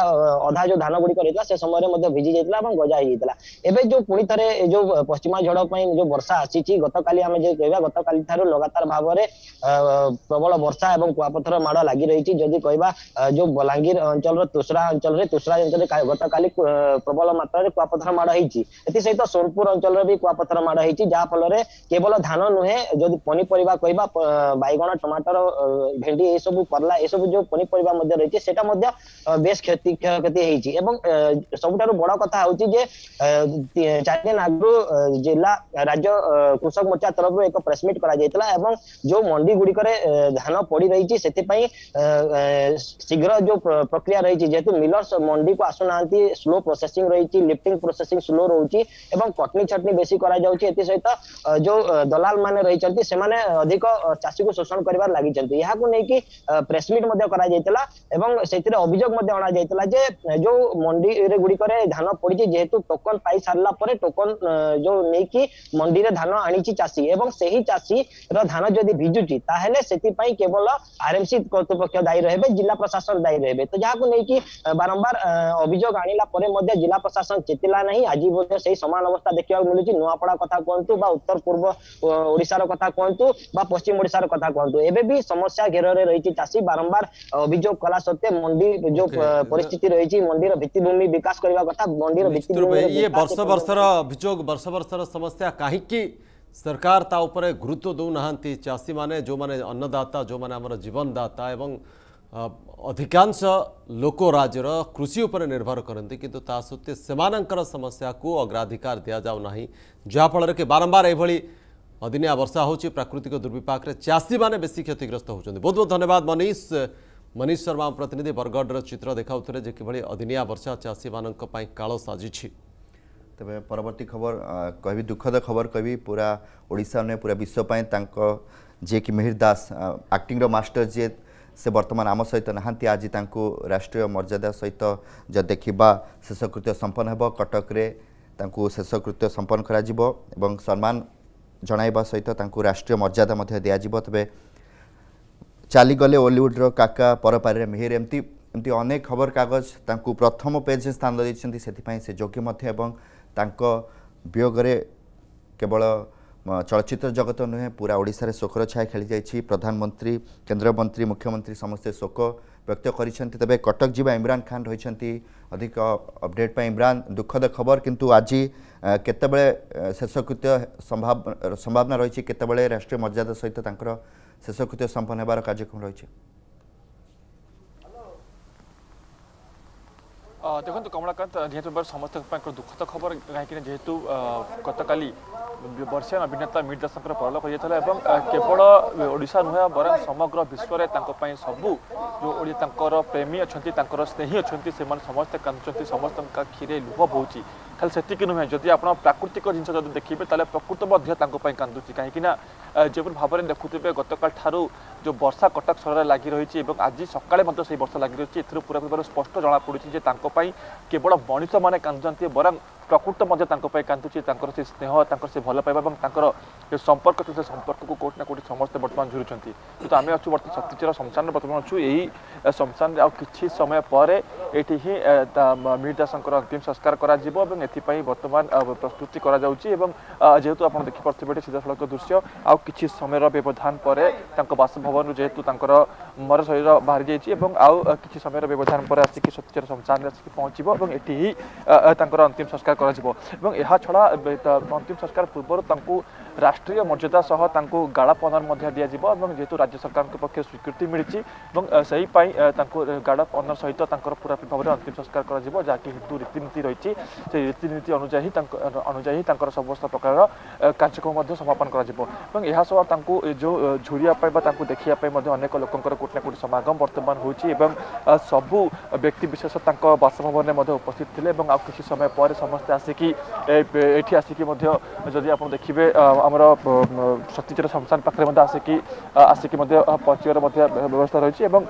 ଅଧା ଯୋଉ ଧାନ ଗୁଡିକ ରହିଥିଲା ସେ ସମୟରେ ମଧ୍ୟ ଭିଜି ଯାଇଥିଲା ଏବଂ ଗଜା ହେଇଯାଇଥିଲା ଏବେ ଯୋଉ ପୁଣି ଥରେ ଯୋଉ ପଶ୍ଚିମା ଝଡ ପାଇଁ ଯୋଉ ବର୍ଷା ଆସିଛି ଗତକାଲି ଆମେ ଯଦି କହିବା ଗତକାଲି ଠାରୁ ଲଗାତାର ଭାବରେ ପ୍ରବଳ ବର୍ଷା ଏବଂ କୁଆପଥର ମାଡ ଲାଗି ରହିଛି ଯଦି କହିବା ଯୋଉ ବଲାଙ୍ଗୀର ଅଞ୍ଚଳର ତୁଷରା ଅଞ୍ଚଳରେ ତୁଷରା ଅଞ୍ଚଳରେ ଗତକାଲି ପ୍ରବଳ ମାତ୍ରାରେ କୁଆପଥର ମାଡ଼ ହେଇଛି ଏଥିସହିତ ସୋନପୁର ଅଞ୍ଚଳରେ ବି କୁଆପଥର ମାଡ଼ ହେଇଛି ଯାହା ଫଳରେ କେବଳ ଧାନ ନୁହେଁ ଯଦି ପନିପରିବା କହିବା ବାଇଗଣ ଟମାଟର ଭେଣ୍ଡି ଏସବୁ କଲା ଏସବୁ ଯୋଉ ପନିପରିବା ମଧ୍ୟ ରହିଛି ସେଟା ମଧ୍ୟ ବେଶ କ୍ଷତି କ୍ଷୟକ୍ଷତି ହେଇଛି ଏବଂ ସବୁଠାରୁ ବଡ କଥା ହଉଛି ଯେ ଚାରିଦିନ ଆଗରୁ ଜିଲ୍ଲା ରାଜ୍ୟ କୃଷକ ମୋର୍ଚ୍ଚା ତରଫରୁ ଏକ ପ୍ରେସମିଟ୍ କରାଯାଇଥିଲା ଏବଂ ଯୋଉ ମଣ୍ଡି ଗୁଡିକରେ ଧାନ ପଡି ରହିଛି ସେଥିପାଇଁ ଶୀଘ୍ର ଯୋଉ जो प्रक्रिया रही जेहतु मिलर्स मंडी को आसुना स्लो प्रोसेसिंग रही लिफ्टिंग प्रोसेसिंग स्लो रोचे कटनी छटनी बेसी कर सहित जो दलाल मान रही अधिक चाषी को शोषण कर लगी नहीं प्रेसमिट कर अभोग अणा जो मंडी गुड़िक धान पड़ी जेहतु टोकन पाई सारा टोकन जो नहीं कि मंडी में धान आनी चाषी एवं से ही चाषी रान जदि भिजुची ताहले से केवल आरएमसी कर दायी रे जिला प्रशासन दायी रहे तो जहाँ को लेकिन बारंबार अभियोग आने जिला प्रशासन चेतला ना आज से सामान अवस्था देखा मिलूँ नुआपड़ा कथ कहतु उत्तर पूर्व ओडार कथा कहतु पश्चिम ओडार कथा कहतु एवं भी समस्या घेर में रही चाषी बारंबार अभियोग कला सत्वे मंडी जो परिस्थिति रही मंडी भित्तिमि विकास करने कथ मंडी भित्तिमि वर्ष वर्षर समस्या कहीं सरकार ता गुरुत्व दूना चाषी माने जो माने अन्नदाता जो माने मैंने जीवनदाता অধিকাংশ লোক রাজারা কৃষি উপর নির্ভর করেন কিন্তু তা সত্ত্বেও সেমানংকর সমস্যা কো অগ্রাধিকারে দেওয়া যাও নাহি যা ফলরকে বারবার এবলি অদিনিয়া বর্ষা হচি প্রাকৃতিক দুরবিপাক রে চাছি মানে বেশি ক্ষতিগ্রস্ত হোচেন বহুত বহুত ধন্যবাদ মনিশ মনিশ শর্মা প্রতিনিধি বরগড়র চিত্র দেখাউতরে যে কিবা অদিনিয়া বর্ষা চাছি মানক পই কালো সাজিছি তebe পরবতী খবর কইবি দুঃখদ খবর কইবি পুরা ওড়িশা নে পুরা বিশ্ব পই তাঁক জে কি মেহির দাস অ্যাক্টিংর মাস্টার জে ସେ ବର୍ତ୍ତମାନ ଆମ ସହିତ ନାହାନ୍ତି ଆଜି ତାଙ୍କୁ ରାଷ୍ଟ୍ରୀୟ ମର୍ଯ୍ୟାଦା ସହିତ ଯଦି ଦେଖିବା ଶେଷକୃତ୍ୟ ସମ୍ପନ୍ନ ହେବ କଟକରେ ତାଙ୍କୁ ଶେଷକୃତ୍ୟ ସମ୍ପନ୍ନ କରାଯିବ ଏବଂ ସମ୍ମାନ ଜଣାଇବା ସହିତ ତାଙ୍କୁ ରାଷ୍ଟ୍ରୀୟ ମର୍ଯ୍ୟାଦା ମଧ୍ୟ ଦିଆଯିବ ତେବେ ଚାଲିଗଲେ ଓଲିଉଡ଼ର କାକା ପରପାରେ ମିହିର ଏମିତି ଏମିତି ଅନେକ ଖବରକାଗଜ ତାଙ୍କୁ ପ୍ରଥମ ପେଜ୍ରେ ସ୍ଥାନ ଦେଇଛନ୍ତି ସେଥିପାଇଁ ସେ ଯୋଗ୍ୟ ମଧ୍ୟ ଏବଂ ତାଙ୍କ ବିୟୋଗରେ କେବଳ ଚଳଚ୍ଚିତ୍ର ଜଗତ ନୁହେଁ ପୁରା ଓଡ଼ିଶାରେ ଶୋକର ଛାୟା ଖେଳିଯାଇଛି ପ୍ରଧାନମନ୍ତ୍ରୀ କେନ୍ଦ୍ରମନ୍ତ୍ରୀ ମୁଖ୍ୟମନ୍ତ୍ରୀ ସମସ୍ତେ ଶୋକ ବ୍ୟକ୍ତ କରିଛନ୍ତି ତେବେ କଟକ ଯିବା ଇମ୍ରାନ୍ ଖାନ୍ ରହିଛନ୍ତି ଅଧିକ ଅପଡ଼େଟ୍ ପାଇଁ ଇମ୍ରାନ୍ ଦୁଃଖଦ ଖବର କିନ୍ତୁ ଆଜି କେତେବେଳେ ଶେଷକୃତ୍ୟ ସମ୍ଭାବନା ରହିଛି କେତେବେଳେ ରାଷ୍ଟ୍ରୀୟ ମର୍ଯ୍ୟାଦା ସହିତ ତାଙ୍କର ଶେଷକୃତ୍ୟ ସମ୍ପନ୍ନ ହେବାର କାର୍ଯ୍ୟକ୍ରମ ରହିଛି ଦେଖନ୍ତୁ କମଳାକାନ୍ତ ଯେହେତୁ ସମସ୍ତଙ୍କ ପାଇଁ ଦୁଃଖଦ ଖବର କାହିଁକିନା ଯେହେତୁ ଗତକାଲି ବର୍ଷିଆନ ଅଭିନେତା ମିର୍ ଦାସଙ୍କର ପରଲୋକ ହୋଇଯାଇଥିଲା ଏବଂ କେବଳ ଓଡ଼ିଶା ନୁହେଁ ବରଂ ସମଗ୍ର ବିଶ୍ୱରେ ତାଙ୍କ ପାଇଁ ସବୁ ଯେଉଁ ଓଡ଼ିଆ ତାଙ୍କର ପ୍ରେମୀ ଅଛନ୍ତି ତାଙ୍କର ସ୍ନେହୀ ଅଛନ୍ତି ସେମାନେ ସମସ୍ତେ କାନ୍ଦୁଛନ୍ତି ସମସ୍ତଙ୍କ କ୍ଷୀରେ ଲୁଭ ବହୁଛି ଖାଲି ସେତିକି ନୁହେଁ ଯଦି ଆପଣ ପ୍ରାକୃତିକ ଜିନିଷ ଯଦି ଦେଖିବେ ତାହେଲେ ପ୍ରକୃତ ମଧ୍ୟ ତାଙ୍କ ପାଇଁ କାନ୍ଦୁଛି କାହିଁକି ନା ଯେପରି ଭାବରେ ଦେଖୁଥିବେ ଗତକାଲିଠାରୁ ଯେଉଁ ବର୍ଷା କଟକ ସହରରେ ଲାଗି ରହିଛି ଏବଂ ଆଜି ସକାଳେ ମଧ୍ୟ ସେହି ବର୍ଷା ଲାଗି ରହିଛି ଏଥିରୁ ପୂରାପୂରି ଭାବରେ ସ୍ପଷ୍ଟ ଜଣାପଡ଼ୁଛି ଯେ ତାଙ୍କ ପାଇଁ କେବଳ ମଣିଷମାନେ କାନ୍ଦୁଛନ୍ତି ବରଂ ପ୍ରକୃତ ମଧ୍ୟ ତାଙ୍କ ପାଇଁ କାନ୍ଦୁଛି ତାଙ୍କର ସେ ସ୍ନେହ ତାଙ୍କର ସେ ଭଲ ପାଇବା ଏବଂ ତାଙ୍କର ଯେଉଁ ସମ୍ପର୍କ ଥିଲା ସେ ସମ୍ପର୍କକୁ କେଉଁଠି ନା କେଉଁଠି ସମସ୍ତେ ବର୍ତ୍ତମାନ ଝୁରୁଛନ୍ତି କିନ୍ତୁ ଆମେ ଅଛୁ ବର୍ତ୍ତମାନ ସତୀଚର ଶମଶାନରେ ବର୍ତ୍ତମାନ ଅଛୁ ଏହି ଶମଶାନରେ ଆଉ କିଛି ସମୟ ପରେ ଏଠି ହିଁ ମିହିର ଦାସଙ୍କର ଅନ୍ତିମ ସଂସ୍କାର କରାଯିବ ଏବଂ এথিপাই বর্তমান প্রস্তুতি করা যাচ্ছে এবং যেহেতু আপনার দেখিপারে এটি সিধাসলখ দৃশ্য আউ কিছু সময়ের ব্যবধান পরে তাঙ্ক বাসভবন যেহেতু তাঙ্কর মর শরীর বাহারি যাইছি এবং আউ কিছু সময়ের ব্যবধান পরে আসিকি সত্যের শ্মশানে আসিকি পৌঁছব এবং এটি হি তাঙ্কর অন্তিম সংস্কার করা যাব এবং এছাড়া অন্তিম সংস্কার পূর্বর তাঙ্কু রাষ্ট্রীয় মর্যাদা সহ তাঁকু গাড় পনর মধ্যে দিয়াযিব এবং যেহেতু রাজ্য সরকার পক্ষে স্বীকৃতি মিଳିଛି এবং সেইপাই তাঁকু গাড় পনর সহিত তাঁকর পুরা ভাবে অন্তিম সংস্কার করা যাব যাকে হেতু রীতিনীতি রয়েছে সেই রীতিনীতি অনুযায়ী অনুযায়ী তাঁর সমস্ত প্রকার কার্যক্রম সমাপন করা যাব এবং এসহ তাঁর যে ঝুড়িয়া বা তাঁর দেখা মধ্যে অনেক লোকଙ୍କର কোটি না কোটি সমাগম বর্তমান হয়েছে এবং সবু ব্যক্তিবিশেষ তাঁর বাসভবনে মধ্যে উপস্থিত লে এবং আছে সময় পরে সমস্ত আসিকি এটি আসিকি মধ্যে যদি আপনার দেখবে ଆମର ସତୀଚର ସଂସ୍ଥାନ ପାଖରେ ମଧ୍ୟ ଆସିକି ଆସିକି ମଧ୍ୟ ପହଞ୍ଚିବାର ମଧ୍ୟ ବ୍ୟବସ୍ଥା ରହିଛି ଏବଂ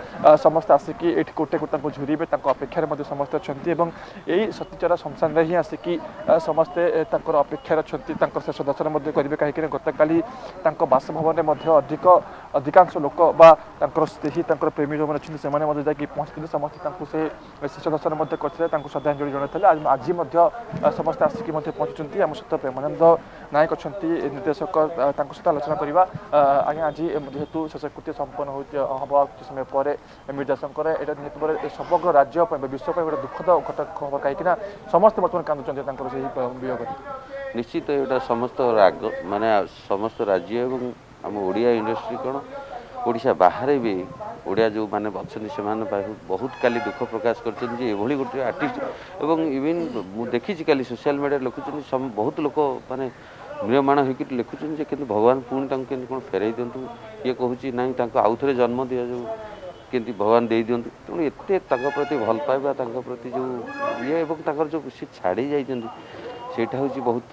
ସମସ୍ତେ ଆସିକି ଏଠି କୋଟେ କୋଟେ ତାଙ୍କୁ ଝୁରିବେ ତାଙ୍କ ଅପେକ୍ଷାରେ ମଧ୍ୟ ସମସ୍ତେ ଅଛନ୍ତି ଏବଂ ଏଇ ସତୀଚରା ଶ୍ମଶାନରେ ହିଁ ଆସିକି ସମସ୍ତେ ତାଙ୍କର ଅପେକ୍ଷାରେ ଅଛନ୍ତି ତାଙ୍କର ଶେଷ ଦର୍ଶନ ମଧ୍ୟ କରିବେ କାହିଁକିନା ଗତକାଲି ତାଙ୍କ ବାସଭବନରେ ମଧ୍ୟ ଅଧିକ ଅଧିକାଂଶ ଲୋକ ବା ତାଙ୍କର ସ୍ତ୍ରୀ ତାଙ୍କର ପ୍ରେମୀ ଯେଉଁମାନେ ଅଛନ୍ତି ସେମାନେ ମଧ୍ୟ ଯାଇକି ପହଞ୍ଚିଥିଲେ ସମସ୍ତେ ତାଙ୍କୁ ସେ ଶେଷ ଦର୍ଶନ ମଧ୍ୟ କରିଥିଲେ ତାଙ୍କୁ ଶ୍ରଦ୍ଧାଞ୍ଜଳି ଜଣାଇଥିଲେ ଆଜି ମଧ୍ୟ ସମସ୍ତେ ଆସିକି ମଧ୍ୟ ପହଞ୍ଚିଛନ୍ତି ଆମ ସହିତ ପ୍ରେମାନନ୍ଦ ନାୟକ ଅଛନ୍ତି ନିର୍ଦ୍ଦେଶକ ତାଙ୍କ ସହିତ ଆଲୋଚନା କରିବା ଆଜ୍ଞା ଆଜି ଯେହେତୁ ଶେଷକୃତ୍ୟ ସମ୍ପନ୍ନ ହେବ କିଛି ସମୟ ପରେ ମିର୍ ଦାସଙ୍କର ଏଇଟା ନିହାତି ପରେ ସମଗ୍ର ରାଜ୍ୟ ପାଇଁ ବିଶ୍ୱ ପାଇଁ ଗୋଟେ ଦୁଃଖଦ ଘଟକ ଖବର କାହିଁକିନା ସମସ୍ତେ ବର୍ତ୍ତମାନ କାନ୍ଦୁଛନ୍ତି ତାଙ୍କର ସେହି ବିୟୋଗରେ ନିଶ୍ଚିତ ଏଇଟା ସମସ୍ତ ରାଗ ମାନେ ସମସ୍ତ ରାଜ୍ୟ ଏବଂ ଆମ ଓଡ଼ିଆ ଇଣ୍ଡଷ୍ଟ୍ରି କ'ଣ ଓଡ଼ିଶା ବାହାରେ ବି ଓଡ଼ିଆ ଯେଉଁମାନେ ଅଛନ୍ତି ସେମାନେ ବହୁତ କାଲି ଦୁଃଖ ପ୍ରକାଶ କରିଛନ୍ତି ଯେ ଏଭଳି ଗୋଟିଏ ଆର୍ଟିଷ୍ଟ ଏବଂ ଇଭିନ୍ ମୁଁ ଦେଖିଛି କାଲି ସୋସିଆଲ୍ ମିଡ଼ିଆରେ ଲେଖୁଛନ୍ତି ବହୁତ ଲୋକ ମାନେ ମ୍ରିୟମାଣ ହୋଇକରି ଲେଖୁଛନ୍ତି ଯେ କିନ୍ତୁ ଭଗବାନ ପୁଣି ତାଙ୍କୁ କେମିତି କ'ଣ ଫେରାଇ ଦିଅନ୍ତୁ କିଏ କହୁଛି ନାହିଁ ତାଙ୍କୁ ଆଉ ଥରେ ଜନ୍ମ ଦିଆଯାଉ କେମିତି ଭଗବାନ ଦେଇଦିଅନ୍ତୁ ତେଣୁ ଏତେ ତାଙ୍କ ପ୍ରତି ଭଲ ପାଇବା ତାଙ୍କ ପ୍ରତି ଯେଉଁ ଇଏ ଏବଂ ତାଙ୍କର ଯେଉଁ ସେ ଛାଡ଼ି ଯାଇଛନ୍ତି ସେଇଟା ହେଉଛି ବହୁତ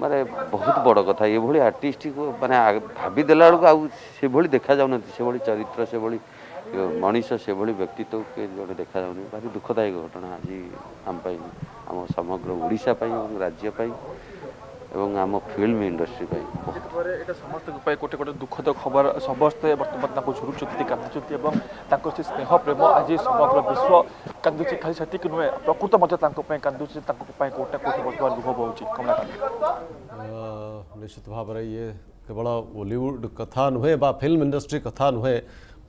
ମାନେ ବହୁତ ବଡ଼ କଥା ଏଭଳି ଆର୍ଟିଷ୍ଟକୁ ମାନେ ଭାବିଦେଲା ବେଳକୁ ଆଉ ସେଭଳି ଦେଖାଯାଉନାହାନ୍ତି ସେଭଳି ଚରିତ୍ର ସେଭଳି ମଣିଷ ସେଭଳି ବ୍ୟକ୍ତିତ୍ୱକୁ କିଏ ଜଣେ ଦେଖାଯାଉନି ଭାରି ଦୁଃଖଦାୟକ ଘଟଣା ଆଜି ଆମ ପାଇଁ ଆମ ସମଗ୍ର ଓଡ଼ିଶା ପାଇଁ ଏବଂ ରାଜ୍ୟ ପାଇଁ এবং আমো ফিল্ম ইন্ডাস্ট্রি পাই এইত পরে এটা সমস্ত গপায় কোটে কোটে দুঃখত খবর সবস্থে বর্তমানত কিছু রুচুতি কাতিচুতি এবং তাকো তে স্নেহ প্রেম আজি সমগ্র বিশ্ব কান্দি চাই সঠিক নহয় প্রকৃত মতে তাকো পয়ে কান্দু তে তাকো পয়ে কোটা কোটা বতবার লহব উচিত কম না মানে ও অনিশ্চিত ভাবৰিয়ে যে বডা বলিউড কথান নহয় বা ফিল্ম ইন্ডাস্ট্রি কথান নহয়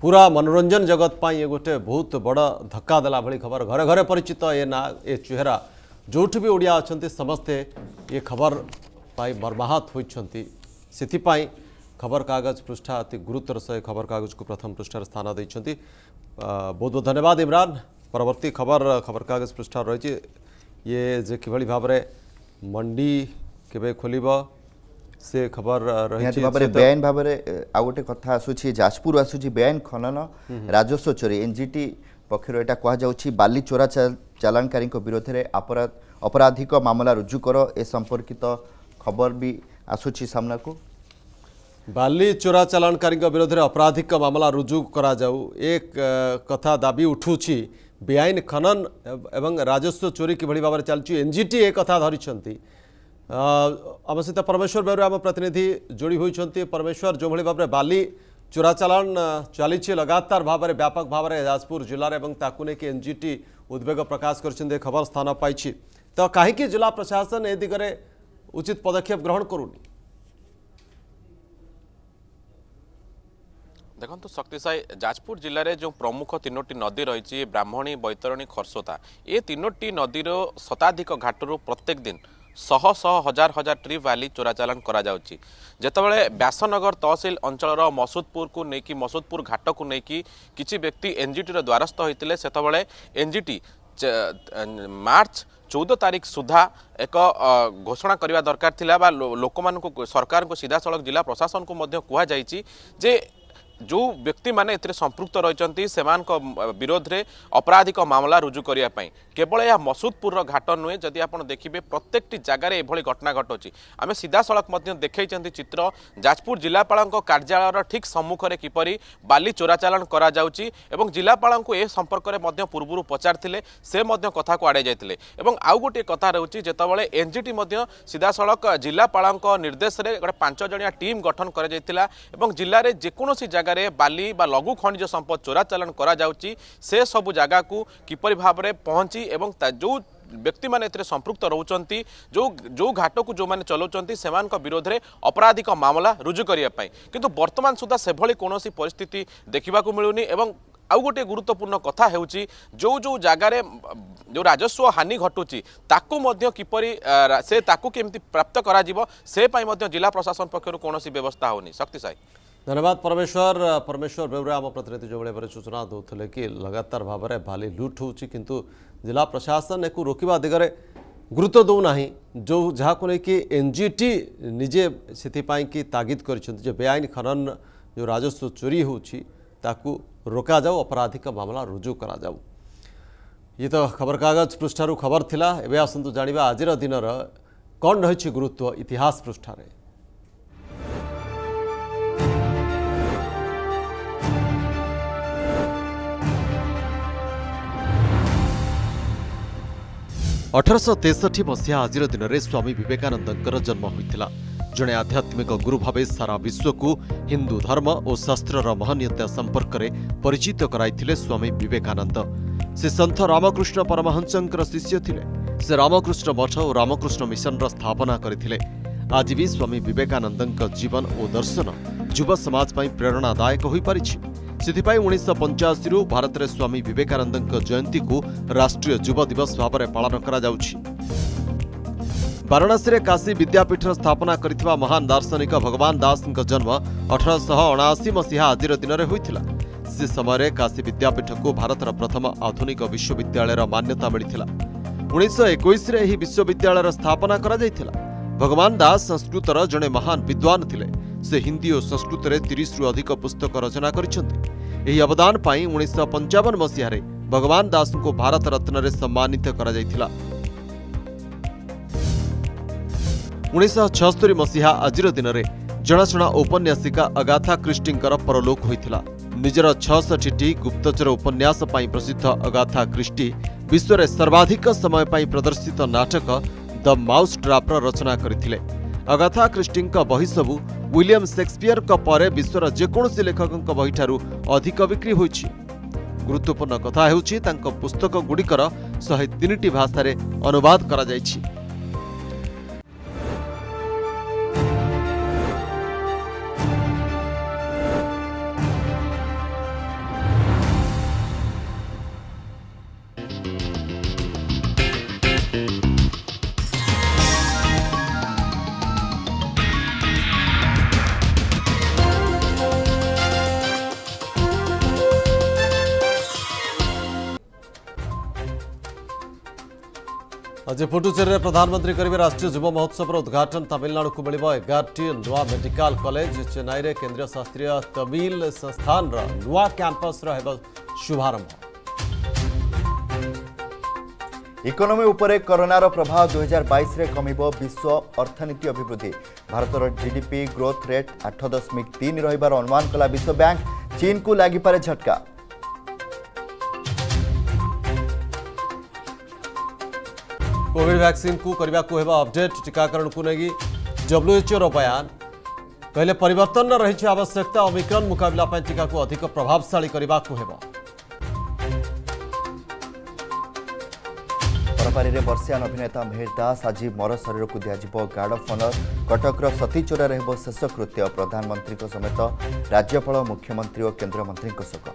पुरा মনোরঞ্জন জগত পায় এ গটে বহুত বডা ধক্কা দেলা ভলি খবর ঘৰ ঘৰে পৰিচিত এ না এ চোহৰা জুঠ বি ওড়িয়া আছেনতে সবস্থে এ খবর ପାଇ ମର୍ମାହତ ହୋଇଛନ୍ତି ସେଥିପାଇଁ ଖବରକାଗଜ ପୃଷ୍ଠା ଅତି ଗୁରୁତ୍ୱର ସହ ଖବରକାଗଜକୁ ପ୍ରଥମ ପୃଷ୍ଠାରେ ସ୍ଥାନ ଦେଇଛନ୍ତି ବହୁତ ବହୁତ ଧନ୍ୟବାଦ ଇମ୍ରାନ ପରବର୍ତ୍ତୀ ଖବର ଖବରକାଗଜ ପୃଷ୍ଠାରେ ରହିଛି ଇଏ ଯେ କିଭଳି ଭାବରେ ମଣ୍ଡି କେବେ ଖୋଲିବ ସେ ଖବର ରହିଛି ଭାବରେ ବେଆଇନ ଭାବରେ ଆଉ ଗୋଟେ କଥା ଆସୁଛି ଯାଜପୁର ଆସୁଛି ବେଆଇନ ଖନନ ରାଜସ୍ୱ ଚୋରି ଏନ୍ଜିଟି ପକ୍ଷରୁ ଏଇଟା କୁହାଯାଉଛି ବାଲି ଚୋରା ଚାଲାଣକାରୀଙ୍କ ବିରୋଧରେ ଅପରାଧିକ ମାମଲା ରୁଜୁ କର ଏ ସମ୍ପର୍କିତ खबर भी आसुची सामना को बाली चोरा चलाणकारी विरोध में आपराधिक मामला रुजु एक कथा दाबी उठू बेआईन खनन एवं राजस्व चोरी किभ भाव में चलती एनजीटी एक कथा धरी आम सहित परमेश्वर बेहरा आम प्रतिनिधि जोड़ी होती परमेश्वर जो भाव में बाली चोरा चलाण चली लगातार भाव में व्यापक भाव में जाजपुर जिलार और एन जी टी उद्वेग प्रकाश कर खबर स्थान पाई तो कहीं जिला प्रशासन ए दिगरे উচিত পদক্ষেপ গ্রহণ করুনি ଦେଖନ୍ତୁ ଶକ୍ତିସାହି ଯାଜପୁର ଜିଲ୍ଲାରେ ଯେଉଁ ପ୍ରମୁଖ ତିନୋଟି ନଦୀ ରହିଛି ବ୍ରାହ୍ମଣୀ ବୈତରଣୀ ଖର୍ସୋତା ଏ ତିନୋଟି ନଦୀର ଶତାଧିକ ଘାଟରୁ ପ୍ରତ୍ୟେକ ଦିନ ଶହ ଶହ ହଜାର ହଜାର ଟ୍ରି ଭ୍ୟାଲି ଚୋରାଚାଲାଣ କରାଯାଉଛି ଯେତେବେଳେ ବ୍ୟାସନଗର ତହସିଲ ଅଞ୍ଚଳର ମସୁଦପୁରକୁ ନେଇକି ମସୁଦପୁର ଘାଟକୁ ନେଇକି କିଛି ବ୍ୟକ୍ତି ଏନ୍ଜିଟିର ଦ୍ୱାରସ୍ଥ ହୋଇଥିଲେ ସେତେବେଳେ ଏନ୍ଜିଟି ମାର୍ଚ୍ଚ ଚଉଦ ତାରିଖ ସୁଦ୍ଧା ଏକ ଘୋଷଣା କରିବା ଦରକାର ଥିଲା ବା ଲୋକମାନଙ୍କୁ ସରକାରଙ୍କୁ ସିଧାସଳଖ ଜିଲ୍ଲା ପ୍ରଶାସନକୁ ମଧ୍ୟ କୁହାଯାଇଛି ଯେ जो व्यक्ति मैंने संपृक्त रही विरोध में अपराधिक मामला रुजु करने केवल यह मसुदपुर घाट नुहे जदि आप देखिए प्रत्येक जगार यह घटना घटुची आम सीधासख देखते चित्र जाजपुर जिलापा कार्यालय ठीक सम्मुखें किपर बाली चोराचालाण कर जिलापा ए संपर्क में पूर्व पचार से कथा को आड़े जाते आउ गोटे कथा रोचे जितेबाला एनजीटी सीधासख जिलापा निर्देश में गोटे पांच जनिया टीम गठन कर जिले जेकोसी जगह জায়গায় বালি বা লঘু খনিজ সম্পদ চোরাচালাণ করা যাচ্ছে সে সবু জায়গাকে কিপর ভাবে পৌঁছি এবং যে ব্যক্তি মানে এতে সম্পৃক্ত রোচান যে ঘাটক যে চলাউঁচ সে বিরোধে অপরাধিক মামলা রুজু করা কিন্তু বর্তমান সুদ্ধা সেভাবে কোণী পরিস্থিতি দেখা মিলুনি এবং আউ গোটে গুরুত্বপূর্ণ কথা হচ্ছে যে যে জায়গায় যে রাজস্ব হানি ঘটুচি তাকু মধ্যে কিপরি সে তাকু কেমতি প্রাপ্ত করা যাব সে পাই মধ্যে জেলা প্রশাসন পক্ষ কোণী ব্যবস্থা হোনি শক্তিশায়ী धन्यवाद परमेश्वर परमेश्वर बेहूर आम प्रतिनिधि जो भाई सूचना दूसरे कि लगातार भाव में बाली लुट हो कि जिला प्रशासन एक रोकवा दिगरे गुरुत्व दौना जो जहाँ को लेकिन एन जी टी निजे से तागिद कर बेआईन खनन जो राजस्व चोरी हो रोक जाऊ अपराधिक मामला रुजू कर ये तो खबरकगज पृष्ठ खबर थी एवं आसतु जाणी आज दिन कौन रही गुरुत्व इतिहास पृष्ठ में ଅଠରଶହ ତେଷଠି ମସିହା ଆଜିର ଦିନରେ ସ୍ୱାମୀ ବିବେକାନନ୍ଦଙ୍କର ଜନ୍ମ ହୋଇଥିଲା ଜଣେ ଆଧ୍ୟାତ୍ମିକ ଗୁରୁ ଭାବେ ସାରା ବିଶ୍ୱକୁ ହିନ୍ଦୁ ଧର୍ମ ଓ ଶାସ୍ତ୍ରର ମହନୀୟତା ସମ୍ପର୍କରେ ପରିଚିତ କରାଇଥିଲେ ସ୍ୱାମୀ ବିବେକାନନ୍ଦ ସେ ସନ୍ଥ ରାମକୃଷ୍ଣ ପରମହଂସଙ୍କର ଶିଷ୍ୟ ଥିଲେ ସେ ରାମକୃଷ୍ଣ ମଠ ଓ ରାମକୃଷ୍ଣ ମିଶନର ସ୍ଥାପନା କରିଥିଲେ ଆଜି ବି ସ୍ୱାମୀ ବିବେକାନନ୍ଦଙ୍କ ଜୀବନ ଓ ଦର୍ଶନ ଯୁବ ସମାଜ ପାଇଁ ପ୍ରେରଣାଦାୟକ ହୋଇପାରିଛି ସେଥିପାଇଁ ଉଣେଇଶହ ପଞ୍ଚାଅଶୀରୁ ଭାରତରେ ସ୍ୱାମୀ ବିବେକାନନ୍ଦଙ୍କ ଜୟନ୍ତୀକୁ ରାଷ୍ଟ୍ରୀୟ ଯୁବ ଦିବସ ଭାବରେ ପାଳନ କରାଯାଉଛି ବାରଣାସୀରେ କାଶୀ ବିଦ୍ୟାପୀଠର ସ୍ଥାପନା କରିଥିବା ମହାନ ଦାର୍ଶନିକ ଭଗବାନ ଦାସଙ୍କ ଜନ୍ମ ଅଠରଶହ ଅଣାଅଶୀ ମସିହା ଆଜିର ଦିନରେ ହୋଇଥିଲା ସେ ସମୟରେ କାଶୀ ବିଦ୍ୟାପୀଠକୁ ଭାରତର ପ୍ରଥମ ଆଧୁନିକ ବିଶ୍ୱବିଦ୍ୟାଳୟର ମାନ୍ୟତା ମିଳିଥିଲା ଉଣେଇଶହ ଏକୋଇଶରେ ଏହି ବିଶ୍ୱବିଦ୍ୟାଳୟର ସ୍ଥାପନା କରାଯାଇଥିଲା भगवान दास संस्कृतर जड़े महान विद्वान थे से हिंदी और संस्कृत में तीस रु अधिक पुस्तक रचना करवदान उन्नीस पंचावन मसीह भगवान दास को भारत रत्न सम्मानित कर उन्नीस छस्तरी मसीहा आज दिन में जनाशुना उपन्यासिका अगाथा क्रिस्टी परलोक होता निजर छी गुप्तचर उपन्यास प्रसिद्ध अगाथा क्रिस्टी विश्व सर्वाधिक समय पर प्रदर्शित नाटक द माउस ट्राप्र रचना करते अगाथा क्रिस्टी बही सब् विलियम सेक्सपियर पर विश्वर जेकोसी लेखकों बहीठ अधिक बिक्री हो गुरुत्वपूर्ण कथा पुस्तक गुड़िकर शहे तीन भाषा अनुवाद करा कर আজ পুডুচেরি প্রধানমন্ত্রী করবে রাষ্ট্রীয় যুব মহোৎসবর উদ্ঘাটন তামিলনাড়ু মিলব এগারটি নূয়া মেডিকাল কলেজ চেন্নাইরে কেন্দ্রীয় শাস্ত্রীয় তমিল সংস্থানর নূয়া ক্যাম্পসর হব শুভারম্ভ ইকোনোমি উপরে করোনার প্রভাব দুই হাজার বাইশে কমিব বিশ্ব অর্থনীতি অভিবৃদ্ধি ভারতর জিডিপি গ্রোথ রেট আঠ দশমিক তিন রহবার অনুমান কলা বিশ্বব্যাঙ্ক চীনকু লাগিপারে ঝটকা କୋଭିଡ୍ ଭ୍ୟାକ୍ସିନ୍କୁ କରିବାକୁ ହେବ ଅପଡେଟ୍ ଟିକାକରଣକୁ ନେଇ ଡବ୍ଲ୍ୟୁଏଚ୍ଓର ବୟାନ କହିଲେ ପରିବର୍ତ୍ତନର ରହିଛି ଆବଶ୍ୟକତା ଓମିକ୍ରନ୍ ମୁକାବିଲା ପାଇଁ ଟିକାକୁ ଅଧିକ ପ୍ରଭାବଶାଳୀ କରିବାକୁ ହେବ ତରକାରୀରେ ବର୍ଷିଆନ ଅଭିନେତା ମିହିର ଦାସ ଆଜି ମର ଶରୀରକୁ ଦିଆଯିବ ଗାର୍ଡ ଅଫ୍ ଅନର୍ କଟକର ସତୀଚୋରାରେ ହେବ ଶେଷକୃତ୍ୟ ପ୍ରଧାନମନ୍ତ୍ରୀଙ୍କ ସମେତ ରାଜ୍ୟପାଳ ମୁଖ୍ୟମନ୍ତ୍ରୀ ଓ କେନ୍ଦ୍ରମନ୍ତ୍ରୀଙ୍କ ଶୋକ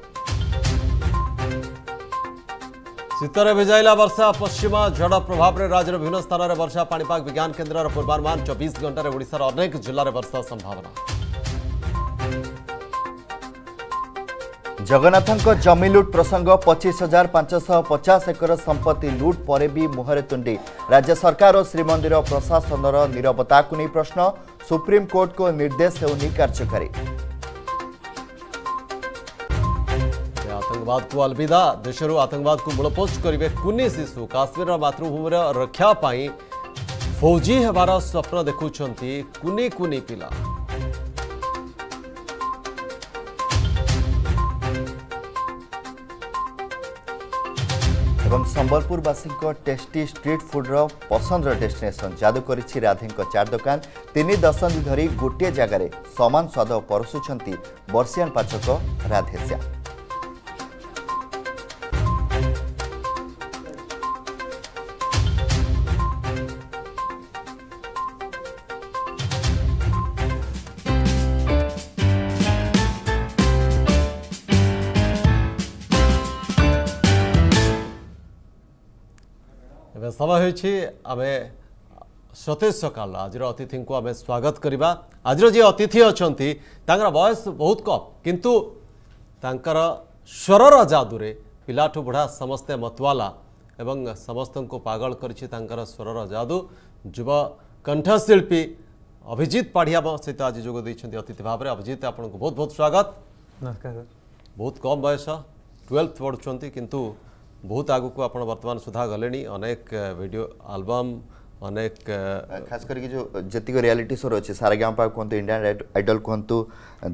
शीतले भिजाइला वर्षा पश्चिम प्रभाव प्रभावर राज्य विभिन्न स्थान वर्षा विज्ञान केन्द्र र पूर्वानुमान चौबिस घन्टा ओडार जगन्नाथको जमिलुट प्रसङ्ग पचिस हजार पाँच पचास एकर संपत्ति लुट परे मुहरे तुडि राज्य सरकार श्रीमन्दिर प्रशासन र निरवता को निर्देश कार्यकारी ଆତଙ୍କବାଦକୁ ଅଲବିଦା ଦେଶରୁ ଆତଙ୍କବାଦକୁ ମୂଳପୋଷ୍ଟ କରିବେ କୁନି ଶିଶୁ କାଶ୍ମୀରର ମାତୃଭୂମିର ରକ୍ଷା ପାଇଁ ଫୌଜି ହେବାର ସ୍ୱପ୍ନ ଦେଖୁଛନ୍ତି କୁନି କୁନି ପିଲା ଏବଂ ସମ୍ବଲପୁରବାସୀଙ୍କ ଟେଷ୍ଟି ଷ୍ଟ୍ରିଟ୍ ଫୁଡ଼୍ର ପସନ୍ଦର ଡେଷ୍ଟିନେସନ୍ ଯାଦୁ କରିଛି ରାଧେଙ୍କ ଚାଟ୍ ଦୋକାନ ତିନି ଦଶନ୍ଧି ଧରି ଗୋଟିଏ ଜାଗାରେ ସମାନ ସ୍ୱାଦ ପରଷୁଛନ୍ତି ବର୍ଷିଆନ ପାଚକ ରାଧେ ଶ୍ୟାମ स्थला आम सतेज सकाल आज अतिथि को आम स्वागत करने आज जी अतिथि अच्छा बयस बहुत कम किंतु तर स्वर जादूर पिलाठू बुढ़ा समस्ते मतवाला एवं समस्त को पगल कर स्वर जादू जुव कंठशिल्पी अभिजित पाढ़िया सहित आज जोग अतिथि भाव में अभिजित आपको बहुत बहुत स्वागत नमस्कार बहुत कम बयस ट्वेल्थ पढ़ुंट कितना ବହୁତ ଆଗକୁ ଆପଣ ବର୍ତ୍ତମାନ ସୁଦ୍ଧା ଗଲେଣି ଅନେକ ଭିଡ଼ିଓ ଆଲବମ୍ ଅନେକ ଖାସ କରିକି ଯେଉଁ ଯେତିକ ରିଆଲିଟି ସୋ ଅଛି ସାରା ଗାଁ ପାଖ କୁହନ୍ତୁ ଇଣ୍ଡିଆନ୍ ଆଇଡଲ୍ କୁହନ୍ତୁ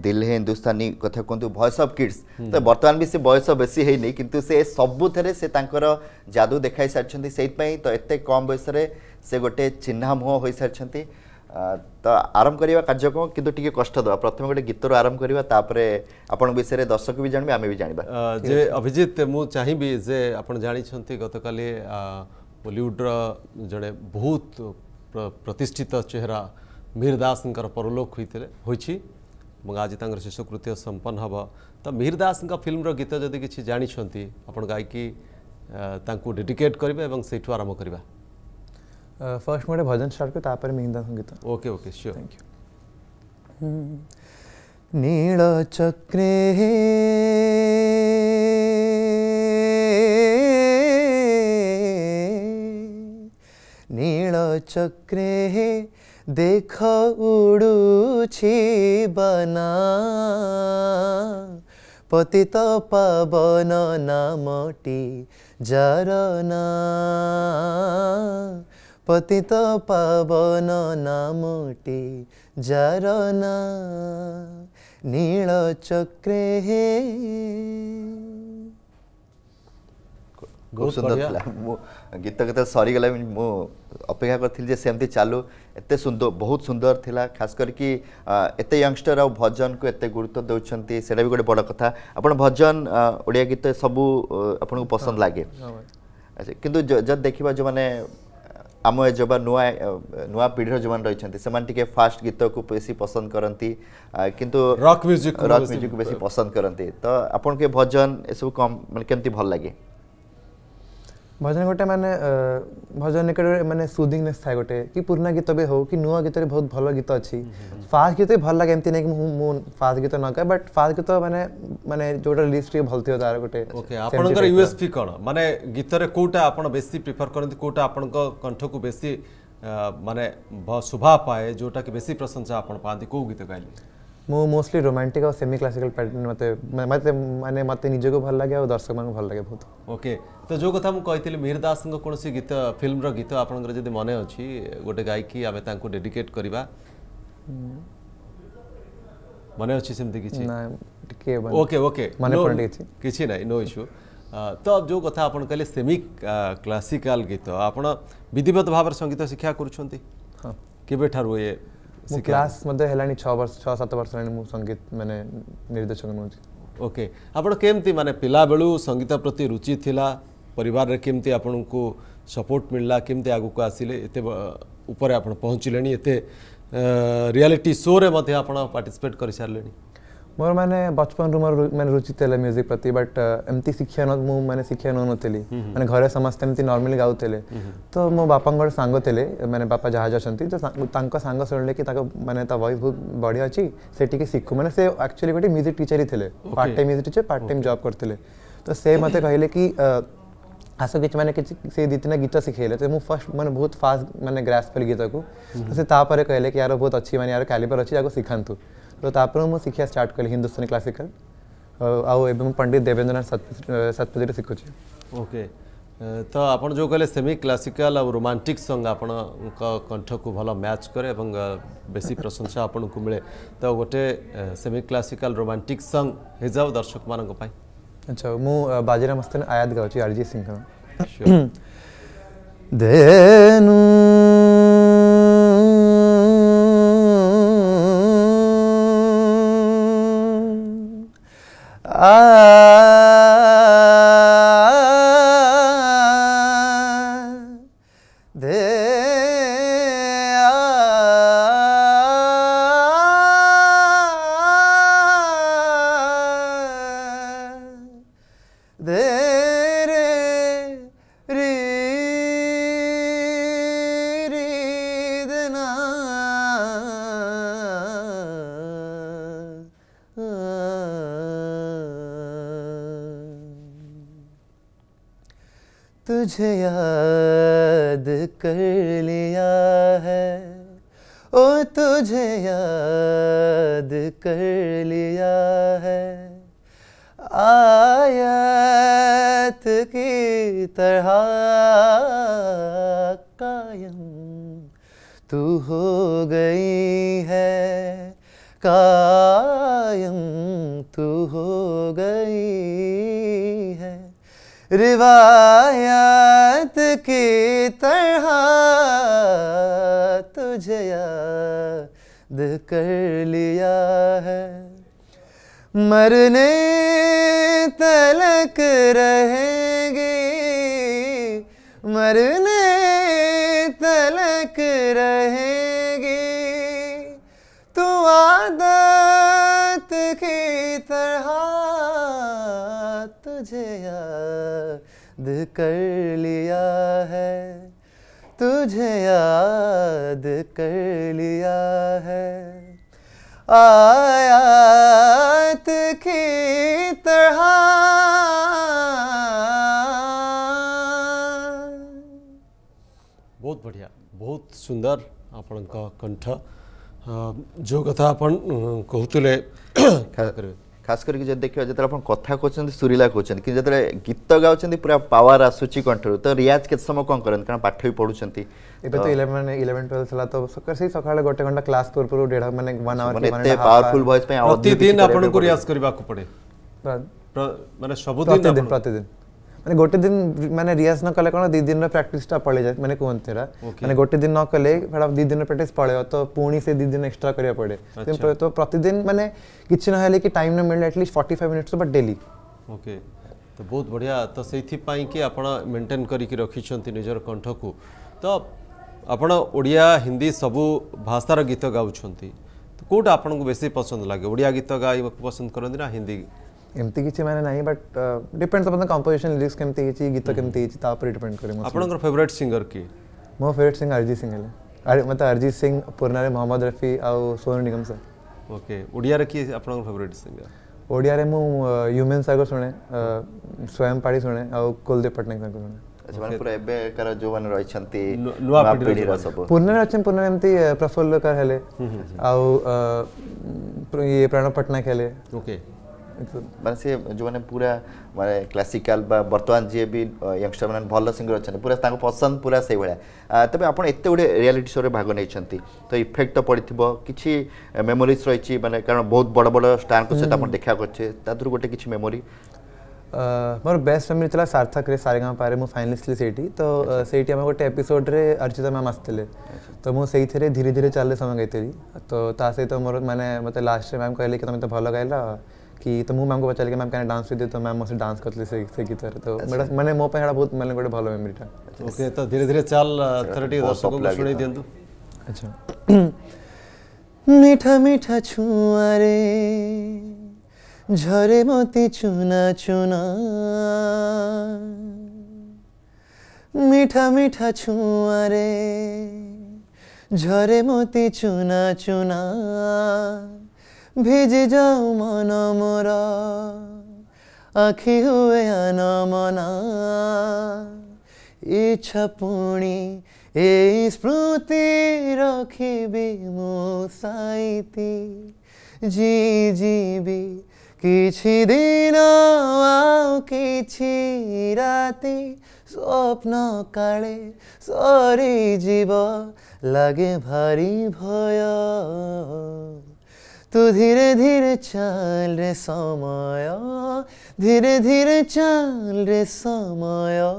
ଦିଲ୍ଲୀ ହିନ୍ଦୁସ୍ତାନୀ କଥା କୁହନ୍ତୁ ଭଏସ୍ ଅଫ୍ କିଡ୍ସ ତ ବର୍ତ୍ତମାନ ବି ସେ ବୟସ ବେଶୀ ହେଇନି କିନ୍ତୁ ସେ ସବୁଥିରେ ସେ ତାଙ୍କର ଯାଦୁ ଦେଖାଇ ସାରିଛନ୍ତି ସେଇଥିପାଇଁ ତ ଏତେ କମ୍ ବୟସରେ ସେ ଗୋଟେ ଚିହ୍ନା ମୁହଁ ହୋଇସାରିଛନ୍ତି ତ ଆରମ୍ଭ କରିବା କାର୍ଯ୍ୟକ୍ରମ କିନ୍ତୁ ଟିକେ କଷ୍ଟ ଦେବା ପ୍ରଥମେ ଗୋଟେ ଗୀତରୁ ଆରମ୍ଭ କରିବା ତାପରେ ଆପଣଙ୍କ ବିଷୟରେ ଦର୍ଶକ ବି ଜାଣିବେ ଆମେ ବି ଜାଣିବା ଯେ ଅଭିଜିତ ମୁଁ ଚାହିଁବି ଯେ ଆପଣ ଜାଣିଛନ୍ତି ଗତକାଲି ବଲିଉଡ଼ର ଜଣେ ବହୁତ ପ୍ରତିଷ୍ଠିତ ଚେହେରା ମିହିର ଦାସଙ୍କର ପରଲୋକ ହୋଇଥିଲେ ହୋଇଛି ଏବଂ ଆଜି ତାଙ୍କର ଶେଷକୃତ୍ୟ ସମ୍ପନ୍ନ ହେବ ତ ମିହିର ଦାସଙ୍କ ଫିଲ୍ମର ଗୀତ ଯଦି କିଛି ଜାଣିଛନ୍ତି ଆପଣ ଗାଇକି ତାଙ୍କୁ ଡେଡିକେଟ୍ କରିବେ ଏବଂ ସେଇଠୁ ଆରମ୍ଭ କରିବା फर्स्ट uh, मोटे भजन स्टार्ट कर तापर में हिंदा संगीत okay okay sure thank you नील चक्रे नील चक्रे देख उड़ू बना पतित पवन नाम टी जरना পতিত পাবন নামটি যার না নীল চক্রে হে খুব সুন্দর ଥିଲା ମୁଁ ଗୀତ କେତେ ସରିଗଲା ମୁଁ ଅପେକ୍ଷା କରିଥିଲି ଯେ ସେମିତି ଚାଲୁ ଏତେ ସୁନ୍ଦର ବହୁତ ସୁନ୍ଦର ଥିଲା ଖାସ କରିକି ଏତେ ୟଙ୍ଗଷ୍ଟର ଆଉ ଭଜନକୁ ଏତେ ଗୁରୁତ୍ୱ ଦେଉଛନ୍ତି ସେଇଟା ବି ଗୋଟେ ବଡ଼ କଥା ଆପଣ ଭଜନ ଓଡ଼ିଆ ଗୀତ ସବୁ ଆପଣଙ୍କୁ ପସନ୍ଦ ଲାଗେ ଆଚ୍ଛା କିନ୍ତୁ ଯଦି ଦେଖିବା ଯେଉଁମାନେ आम जवान नुआ नुआ पीढ़ीर जो रही टी फास्ट गीत को बेस पसंद करती किंतु रॉक म्यूजिक रॉक म्यूजिक बेस पसंद करती तो आप के भजन सब कम मैं कमी भल लगे ଭଜନ ଗୋଟେ ମାନେ ଭଜନ ନିକଟରେ ମାନେ ସୁଦିଂନେସ୍ ଥାଏ ଗୋଟେ କି ପୁରୁଣା ଗୀତ ବି ହଉ କି ନୂଆ ଗୀତରେ ବହୁତ ଭଲ ଗୀତ ଅଛି ଫାଷ୍ଟ ଗୀତ ବି ଭଲ ଲାଗେ ଏମିତି ନାଇଁ କି ମୁଁ ମୁଁ ଫାଷ୍ଟ ଗୀତ ନ କହେ ବଟ୍ ଫାଷ୍ଟ ଗୀତ ମାନେ ମାନେ ଯୋଉଟା ଲିଷ୍ଟ ଟିକେ ଭଲ ଥିବ ତାର ଗୋଟେ ଓକେ ଆପଣଙ୍କର ୟୁଏସ୍ପି କ'ଣ ମାନେ ଗୀତରେ କୋଉଟା ଆପଣ ବେଶୀ ପ୍ରିଫର କରନ୍ତି କୋଉଟା ଆପଣଙ୍କ କଣ୍ଠକୁ ବେଶୀ ମାନେ ଶୁଭା ପାଏ ଯୋଉଟାକି ବେଶୀ ପ୍ରଶଂସା ଆପଣ ପାଆନ୍ତି କୋଉ ଗୀତ ଗାଇଲେ ମୁଁ ମୋଷ୍ଟଲି ରୋମାଣ୍ଟିକ୍ ଆଉ ସେମି କ୍ଲାସିକାଲ୍ ପ୍ୟାଟର୍ନ ମୋତେ ମୋତେ ମାନେ ମୋତେ ନିଜକୁ ଭଲ ଲାଗେ ଆଉ ଦର୍ଶକମାନଙ୍କୁ ଭଲ ଲାଗେ ବହୁତ ଓକେ ତ ଯେଉଁ କଥା ମୁଁ କହିଥିଲି ମିହିର ଦାସଙ୍କ କୌଣସି ଗୀତ ଫିଲ୍ମର ଗୀତ ଆପଣଙ୍କର ଯଦି ମନେ ଅଛି ଗୋଟେ ଗାଇକି ଆମେ ତାଙ୍କୁ ଡେଡିକେଟ୍ କରିବା ମନେ ଅଛି ସେମିତି କିଛି ଟିକେ ଓକେ ଓକେ ମନେ ପଡ଼େ କିଛି କିଛି ନାହିଁ ନୋ ଇସ୍ୟୁ ତ ଯେଉଁ କଥା ଆପଣ କହିଲେ ସେମି କ୍ଲାସିକାଲ୍ ଗୀତ ଆପଣ ବିଧିବଦ୍ଧ ଭାବରେ ସଙ୍ଗୀତ ଶିକ୍ଷା କରୁଛନ୍ତି ହଁ କେବେଠାରୁ ଏ ମୁଁ କ୍ଲାସ୍ ମଧ୍ୟ ହେଲାଣି ଛଅ ବର୍ଷ ଛଅ ସାତ ବର୍ଷ ହେଲାଣି ମୁଁ ସଙ୍ଗୀତ ମାନେ ନିର୍ଦ୍ଦେଶକ ନେଉଛି ଓକେ ଆପଣ କେମିତି ମାନେ ପିଲାବେଳୁ ସଙ୍ଗୀତ ପ୍ରତି ରୁଚି ଥିଲା ପରିବାରରେ କେମିତି ଆପଣଙ୍କୁ ସପୋର୍ଟ ମିଳିଲା କେମିତି ଆଗକୁ ଆସିଲେ ଏତେ ଉପରେ ଆପଣ ପହଞ୍ଚିଲେଣି ଏତେ ରିଆଲିଟି ଶୋରେ ମଧ୍ୟ ଆପଣ ପାର୍ଟିସିପେଟ୍ କରିସାରିଲେଣି मोर माने बचपन रु मोर मैंने रुचि थी म्यूजिक प्रति बट uh, एमती शिक्षा मैंने शिक्षा नौ नी हम्म, हम्म। मैंने घरे समस्त एमती नर्माली गाते तो मो बापर सांग थे मैंने बापा जहाज अच्छा तो सांग शुणिले कि मैंने वॉइस बहुत बढ़िया अच्छी से शिखु मैंने से एक्चुअली गोटे म्यूजिक टीचर ही थे part time music teacher part time जब करते तो से मत कहले कि uh, आस कि मैंने से दी गीत शिखेले तो मुझे फर्स्ट मैंने बहुत फास्ट मैंने ग्रास कली गीत को हम्म। तो सीतापर कहले कि यार बहुत अच्छी मैंने यार कैलिपर अच्छी शिखातु ତ ତାପରେ ମୁଁ ଶିଖିବା ଷ୍ଟାର୍ଟ କଲି ହିନ୍ଦୁସ୍ତାନୀ କ୍ଲାସିକାଲ ଆଉ ଏବେ ମୁଁ ପଣ୍ଡିତ ଦେବେନ୍ଦ୍ରନାଥ ଶତପଥୀରେ ଶିଖୁଛି ଓକେ ତ ଆପଣ ଯେଉଁ କହିଲେ ସେମି କ୍ଲାସିକାଲ ଆଉ ରୋମାଣ୍ଟିକ୍ ସଙ୍ଗ୍ ଆପଣଙ୍କ କଣ୍ଠକୁ ଭଲ ମ୍ୟାଚ୍ କରେ ଏବଂ ବେଶୀ ପ୍ରଶଂସା ଆପଣଙ୍କୁ ମିଳେ ତ ଗୋଟେ ସେମି କ୍ଲାସିକାଲ ରୋମାଣ୍ଟିକ୍ ସଙ୍ଗ୍ ହେଇଯାଉ ଦର୍ଶକମାନଙ୍କ ପାଇଁ ଆଚ୍ଛା ମୁଁ ବାଜିରା ମସ୍ତାନ ଆୟାତ ଗାଉଛି ଆରଜିତ ସିଂହ ଦେନୁ Ah. दे कर लिया है मरने तलक रहेंगे मरने तलक रहेंगे तो आदत की तरह तुझे याद कर लिया है तुझे याद कर लिया है आयात की तरह बहुत बढ़िया बहुत सुंदर आपण कंठ जो कथा आप कहते आपण कहतुले ଖାସ୍ କରିକି ଯଦି ଦେଖିବା ଯେତେବେଳେ ଆପଣ କଥା କହୁଛନ୍ତି ସୁରିଲା କହୁଛନ୍ତି କିନ୍ତୁ ଯେତେବେଳେ ଗୀତ ଗାଉଛନ୍ତି ପୁରା ପାୱାର ଆସୁଛି କଣ୍ଠରୁ ତ ରିଆଜ କେତେ ସମୟ କ'ଣ କରନ୍ତି କାରଣ ପାଠ ବି ପଢ଼ୁଛନ୍ତି ଏବେ ତ ଇଲେଭେନ୍ ଇଲେଭେନ୍ ଟୁଏଲ୍ଭ ଥିଲା ତ ସେଇ ସକାଳେ ଗୋଟେ ଘଣ୍ଟା କ୍ଲାସ୍ ପୂର୍ବରୁ ଦେଢ଼ ମାନେ ୱାନ୍ ଆୱାର ଏତେ ପାୱାରଫୁଲ ଭଏସ୍ ପାଇଁ ପ୍ରତିଦିନ ଆପଣଙ୍କୁ ରିଆଜ କରିବାକୁ ପଡ଼େ ମାନେ ସବୁଦିନ ପ୍ରତିଦିନ ପ୍ରତିଦିନ मैंने गोटे दिन मैंने रिहर्स न कले कौन दी दिन प्राक्टा पड़े जाए मैंने कहते मैंने गोटे दिन न कले दी दिन प्राक्ट पड़े तो पुणी से दी एक्सट्रा करा पड़े तो प्रतिदिन मैंने किसी ना कि टाइम न मिले at least forty five minutes but daily okay तो बहुत बढ़िया तो से आप मेन्टेन करके रखी निजर कंठ को तो आपण हिंदी सब भाषार गीत गाँव कौट आपको बेस पसंद लगे ओडिया गीत गाइवा पसंद करते हिंदी ଏମିତି କିଛି ମାନେ ନାହିଁ but depend upon the composition lyrics କେମିତି ହେଇଛି ଗୀତ କେମିତି ହେଇଛି ତା ଉପରେ ଡିପେଣ୍ଡ କରେ ଆପଣଙ୍କର ଫେଭରାଇଟ୍ ସିଙ୍ଗର କିଏ ମୋ ଫେଭରାଇଟ୍ ସିଙ୍ଗର ଅରିଜିତ ସିଂ ହେଲେ ମୋତେ ଅରିଜିତ ସିଂ ପୁରୁଣାରେ ମୋହମ୍ମଦ ରଫି ଆଉ ସୋନୁ ନିଗମ ସାର୍ ଓକେ ଓଡ଼ିଆରେ କିଏ ଆପଣଙ୍କର ଫେଭରାଇଟ୍ ସିଙ୍ଗର ଓଡ଼ିଆରେ ମୁଁ ହ୍ୟୁମେନ୍ ସାଗର ଶୁଣେ ସ୍ୱୟଂ ପାଢ଼ୀ ଶୁଣେ ଆଉ କୁଲଦୀପ ପଟ୍ଟନାୟକ ତାଙ୍କୁ ଶୁଣେ ସେମାନେ ପୁରା ଏବେକାର ଯେଉଁମାନେ ରହିଛନ୍ତି ନୂଆ ପିଢ଼ିର ସବୁ ପୁନେରେ ଅଛନ୍ତି ପୁନେରେ ଏମିତି ପ୍ରଫୁଲ୍ଲକାର ହେଲେ ଆଉ ଇଏ ପ୍ରାଣ ପଟ୍ଟନାୟକ ହେଲେ ଓକେ मैं सी जो मैंने पूरा मैं क्लासिकाल बर्तमान जी भी यंगस्टर मैंने भल सिंगर अच्छा पूरा पसंद पूरा से भाया तेज आपत गुड़े रियालीट शो भाग नहीं तो इफेक्ट तो पड़ थो कि मेमोरीज रही मैंने कारण बहुत बड़ बड़ स्टार सहित देखा करे गोटे कि मेमोरी मोर बेस्ट मेमोरी थी सार्थक सारे गाँव पारे मुझे फाइनलिस्ट थी तो सही गोटे एपिसोड्रे में अर्चिता मैम आसते तो मुझे धीरे धीरे चलने समय गई थी तो सहित मोर मैंने मतलब लास्ट में मैम कहले कि तुम्हें भल गाइल कि ତୁମକୁ ମ୍ୟାମ୍କୁ ପଚାରିଲି କି ମ୍ୟାମ୍ କାହିଁକି ଡାନ୍ସ କରିଦିଏ ତ ମ୍ୟାମ୍ ମୋତେ ଡାନ୍ସ କରିଥିଲି ସେ ସେ ଗୀତରେ ତ ମାନେ ମୋ ପାଇଁ ଏଇଟା ବହୁତ ମାନେ ଗୋଟେ ଭଲ ମେମୋରିଟା ଓକେ ତ ଧୀରେ ଧୀରେ ଚାଲ ଥରେ ଟିକେ ଦର୍ଶକଙ୍କୁ ଶୁଣେଇ ଦିଅନ୍ତୁ ଆଚ୍ଛା ମିଠା ମିଠା ଛୁଆରେ ঝরে মতি চুনা চুনা মিঠা মিঠা ছুঁয়ারে ঝরে মতি চুনা চুনা ভিজে যাও মনমরা আখি হুয়ে আনমনা ইচ্ছা পুণি এই স্মৃতি রাখিবি মো সাইতি জি জিবি কিছু দিন আও কিছু রাতে স্বপ্ন কালে সরি জীব লাগে ভারী ভয় तो धीरे धीरे चल रे समाया धीरे धीरे चल रे समाया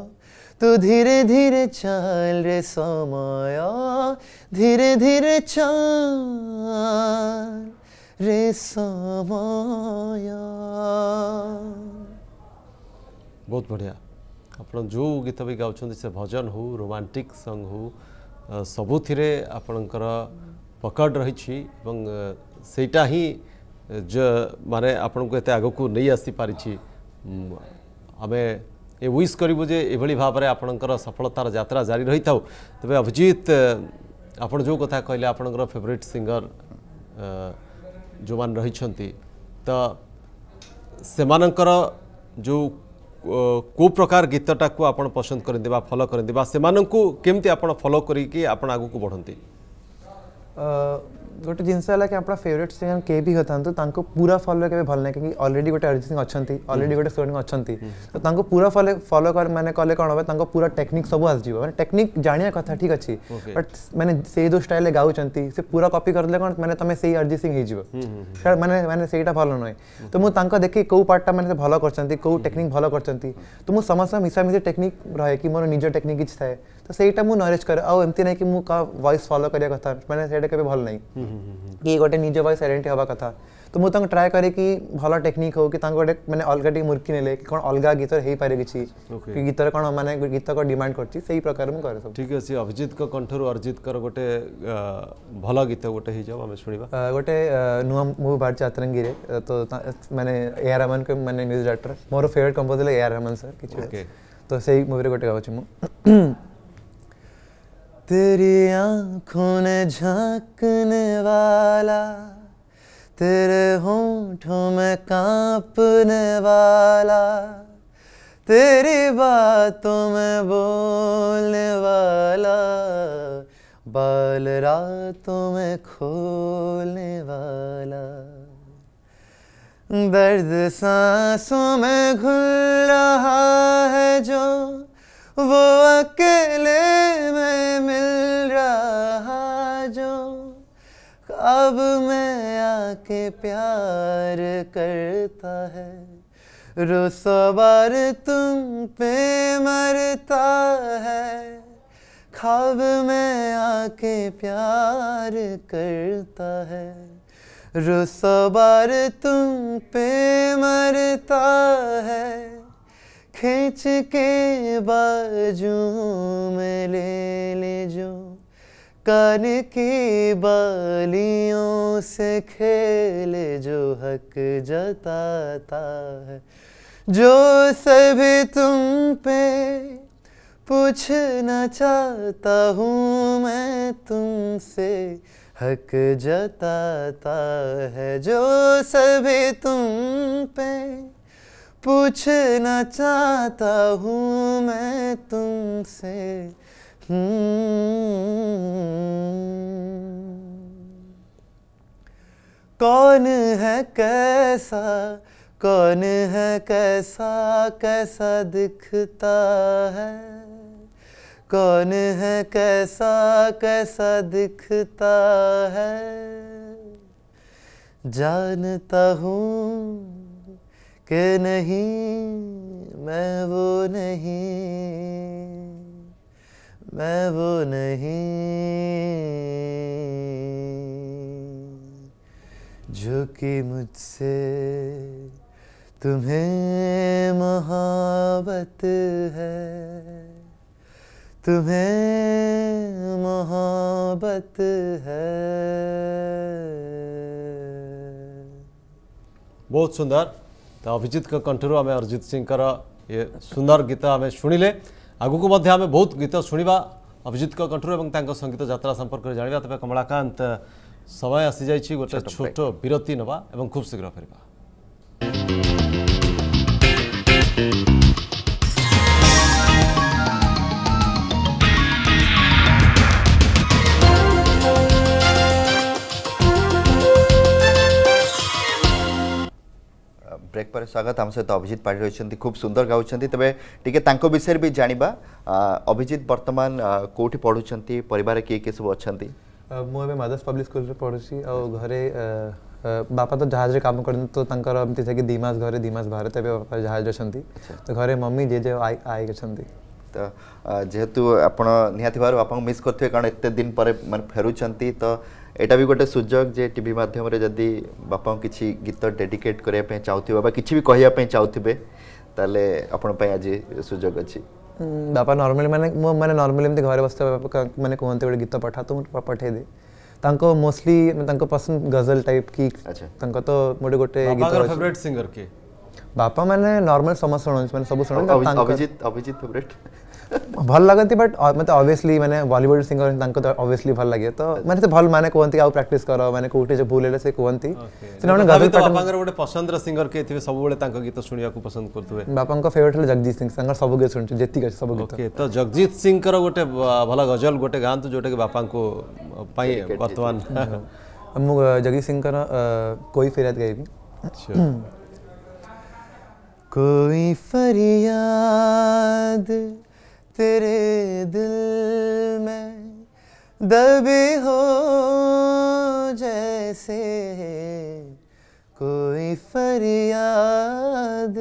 तो धीरे धीरे चल रे समाया धीरे धीरे चल रे समाया बहुत बढ़िया आप ଯେଉଁ ଗୀତ ବି ଗାଉଛନ୍ତି ସେ ଭଜନ ହେଉ ରୋମାଣ୍ଟିକ୍ ସଙ୍ଗ୍ ହେଉ ସବୁଥିରେ ଆପଣଙ୍କର ପକଡ଼ ରହିଛି ସେଇଟା ହିଁ ମାନେ ଆପଣଙ୍କୁ ଏତେ ଆଗକୁ ନେଇ ଆସିପାରିଛି ଆମେ ଏ ୱିଶ୍ କରିବୁ ଯେ ଏଭଳି ଭାବରେ ଆପଣଙ୍କର ସଫଳତାର ଯାତ୍ରା ଜାରି ରହିଥାଉ ତେବେ ଅଭିଜିତ ଆପଣ ଯେଉଁ କଥା କହିଲେ ଆପଣଙ୍କର ଫେଭରେଟ୍ ସିଙ୍ଗର ଯେଉଁମାନେ ରହିଛନ୍ତି ତ ସେମାନଙ୍କର ଯେଉଁ କେଉଁ ପ୍ରକାର ଗୀତଟାକୁ ଆପଣ ପସନ୍ଦ କରନ୍ତି ବା ଫଲୋ କରନ୍ତି ବା ସେମାନଙ୍କୁ କେମିତି ଆପଣ ଫଲୋ କରିକି ଆପଣ ଆଗକୁ ବଢ଼ନ୍ତି गोटे जिनसा कि आप फेवरेट सिंगर के भी होता पूरा फलो के भल ना क्योंकि अलरेडी गोटे अरजित सिंह अच्छा अलरेडी गोटे सोनी अच्छा तो पूरा फलो फलो मैंने कले कौन है पूरा टेक्निक सब आसो मैंने टेक्निक जाना कथ ठीक अच्छे बट मैंने से जो स्टाइल गाँव से पूरा कपी करते कौन मैंने तुम्हें से अरजित सिंह हो मैंने से भल नुए तो मुझे देखिए कौ पार्टा मैंने भल टेक्निक भल कर तो मुझ समस्त मिसा मिसी टेक्निक रहे कि मोर निज टेक्निक किसी थाए तो सेटा मु नरेज करे आ एमती कि मु का वॉइस फॉलो करिया कथा माने सेटा भल नै कि गोटे निजे वॉइस आइडेंटिटी हबा कथा तो मु त ट्राई कि भल टेक्निक हो कि तांगो माने अलगा टी मुर्की नेले कि कोन अलगा गीत रे पारे कि गीत रे कोन माने गीत को डिमांड करछि ठीक अछि अभिजीत को कंठ गोटे भल गीत गोटे हि गोटे नुआ मु बार चात्रंगी तो माने एआर रहमान के माने म्यूजिक डायरेक्टर मोर favourite composer A R Rahman sir किछि तो सेही मूवी गोटे गाउछि तेरी आंखों ने झांकने वाला तेरे होंठों में कांपने वाला तेरी बातों में बोलने वाला बाल रातों में खोलने वाला दर्द सांसों में घुल रहा है जो वो अकेले में मिल रहा जो अब मैं आके प्यार करता है रोसोबार तुम पे मरता है खाब में आके प्यार करता है रोसोबार तुम पे मरता है खींच के बाजू में ले ले जो कान की बालियों से खेल जो हक जताता है जो सभी तुम पे पूछना चाहता हूँ मैं तुमसे हक जताता है जो सभी तुम पे पूछना चाहता हूँ मैं तुमसे हम्म। कौन है कैसा कौन है कैसा कैसा दिखता है कौन है कैसा कैसा दिखता है जानता हूँ के नहीं मैं वो नहीं मैं वो नहीं जो कि मुझसे तुम्हें मोहब्बत है तुम्हें मोहब्बत है बहुत सुंदर तो अभिजित कंठर आम अरिजित सिंह ये सुंदर गीत आम शुणिले को मध्य बहुत गीत शुणा अभिजित कंठर और संगीत जात्रा संपर्क जाना तेज कमलाकांत समय आसी जाइए गोटे छोट विरती नवा खूब शीघ्र फेरवा ବ୍ରେକ୍ ପରେ ସ୍ୱାଗତ ଆମ ସହିତ ଅଭିଜିତ ପାଢ଼ୀ ରହିଛନ୍ତି ଖୁବ୍ ସୁନ୍ଦର ଗାଉଛନ୍ତି ତେବେ ଟିକେ ତାଙ୍କ ବିଷୟରେ ବି ଜାଣିବା ଅଭିଜିତ ବର୍ତ୍ତମାନ କେଉଁଠି ପଢ଼ୁଛନ୍ତି ପରିବାର କିଏ କିଏ ସବୁ ଅଛନ୍ତି ମୁଁ ଏବେ ମଦର୍ସ ପବ୍ଲିକ୍ ସ୍କୁଲରେ ପଢ଼ୁଛି ଆଉ ଘରେ ବାପା ତ ଜାହାଜରେ କାମ କରନ୍ତି ତ ତାଙ୍କର ଏମିତି ଥାଏ କି ଦୁଇ ମାସ ଘରେ ଦୁଇ ମାସ ଭାରତ ଏବେ ବାପା ଜାହାଜ ଅଛନ୍ତି ତ ଘରେ ମମି ଜେଜେ ଆଇ ଅଛନ୍ତି ତ ଯେହେତୁ ଆପଣ ନିହାତି ଭାବରେ ବାପାଙ୍କୁ ମିସ୍ କରିଥିବେ କାରଣ ଏତେ ଦିନ ପରେ ମାନେ ଫେରୁଛନ୍ତି ତ ଏଇଟା ବି ଗୋଟେ ସୁଯୋଗ ଯେ ଟିଭି ମାଧ୍ୟମରେ ଯଦି ବାପାଙ୍କୁ କିଛି ଗୀତ ଡେଡିକେଟ୍ କରିବା ପାଇଁ ଚାହୁଁଥିବେ ବା କିଛି ବି କହିବା ପାଇଁ ଚାହୁଁଥିବେ ତାହେଲେ ଆପଣଙ୍କ ପାଇଁ ଆଜି ସୁଯୋଗ ଅଛି ବାପା ନର୍ମାଲି ମାନେ ମୁଁ ମାନେ ନର୍ମାଲି ଏମିତି ଘରେ ବସିଥିବା ବାପା ମାନେ କୁହନ୍ତି ଗୋଟେ ଗୀତ ପଠା ତ ମୁଁ ପଠେଇଦିଏ ତାଙ୍କ ମୋଷ୍ଟଲି ତାଙ୍କ ପସନ୍ଦ ଗଜଲ ଟାଇପ୍ କି ତାଙ୍କ ତ ଗୋଟେ ଗୋଟେ ଗୀତ ଫେଭରେଟ୍ ସିଙ୍ଗର କିଏ ବାପା ମାନେ ନର୍ମାଲ ସମସ୍ତେ ଶୁଣନ୍ତି ମାନେ ସବୁ ଶୁଣନ୍ତି ଅଭିଜିତ ଅଭିଜିତ ଫେଭରେଟ୍ भल लगती बट uh, मतलब अभीयसली मैंने बलीउड तो सिंगर तो, तो भल लगे तो मैं भल मैंने कहते आज प्राक्ट कर मैंने कौटे जो भूल से कहते तो पसंद सिंगर किए थे सब गीत शुणा पसंद करते बापा फेवरेट है जगजित सिंह सब गीत शुणु जितक सब गीत तो जगजित सिंह गोटे भल गजल गोटे गाँव जोटा बापा बर्तमान मुगजित सिंह कोई फेरियाद गायबी अच्छा। [clears throat] कोई फरियाद तेरे दिल में दबे हो जैसे कोई फरियाद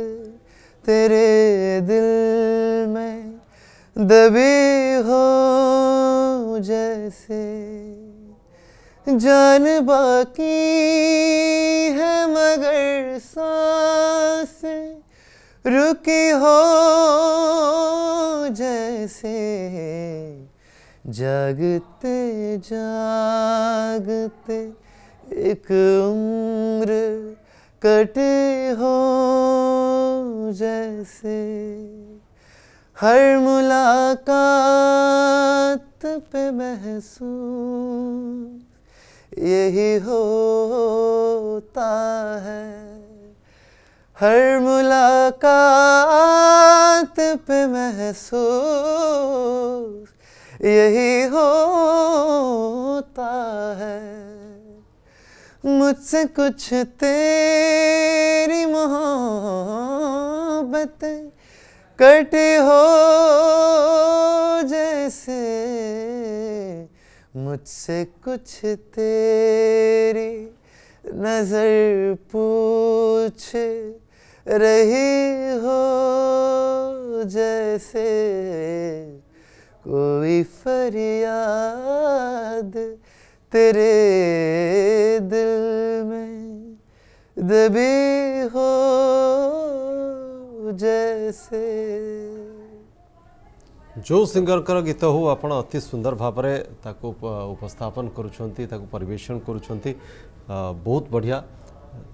तेरे दिल में दबे हो जैसे जान बाकी है मगर सांसें रुकी हो जैसे जागते जागते एक उम्र कटे हो जैसे हर मुलाकात पे महसूस यही होता है हर मुलाकात पे महसूस यही होता है मुझसे कुछ तेरी मोहब्बत कटी हो जैसे मुझसे कुछ तेरी नज़र पूछे रही हो जैसे कोई फरियाद तेरे दिल में दबी हो जैसे जो सिंगर कर गीत हो आप अति सुंदर भाव में उपस्थापन करुँच कर बहुत बढ़िया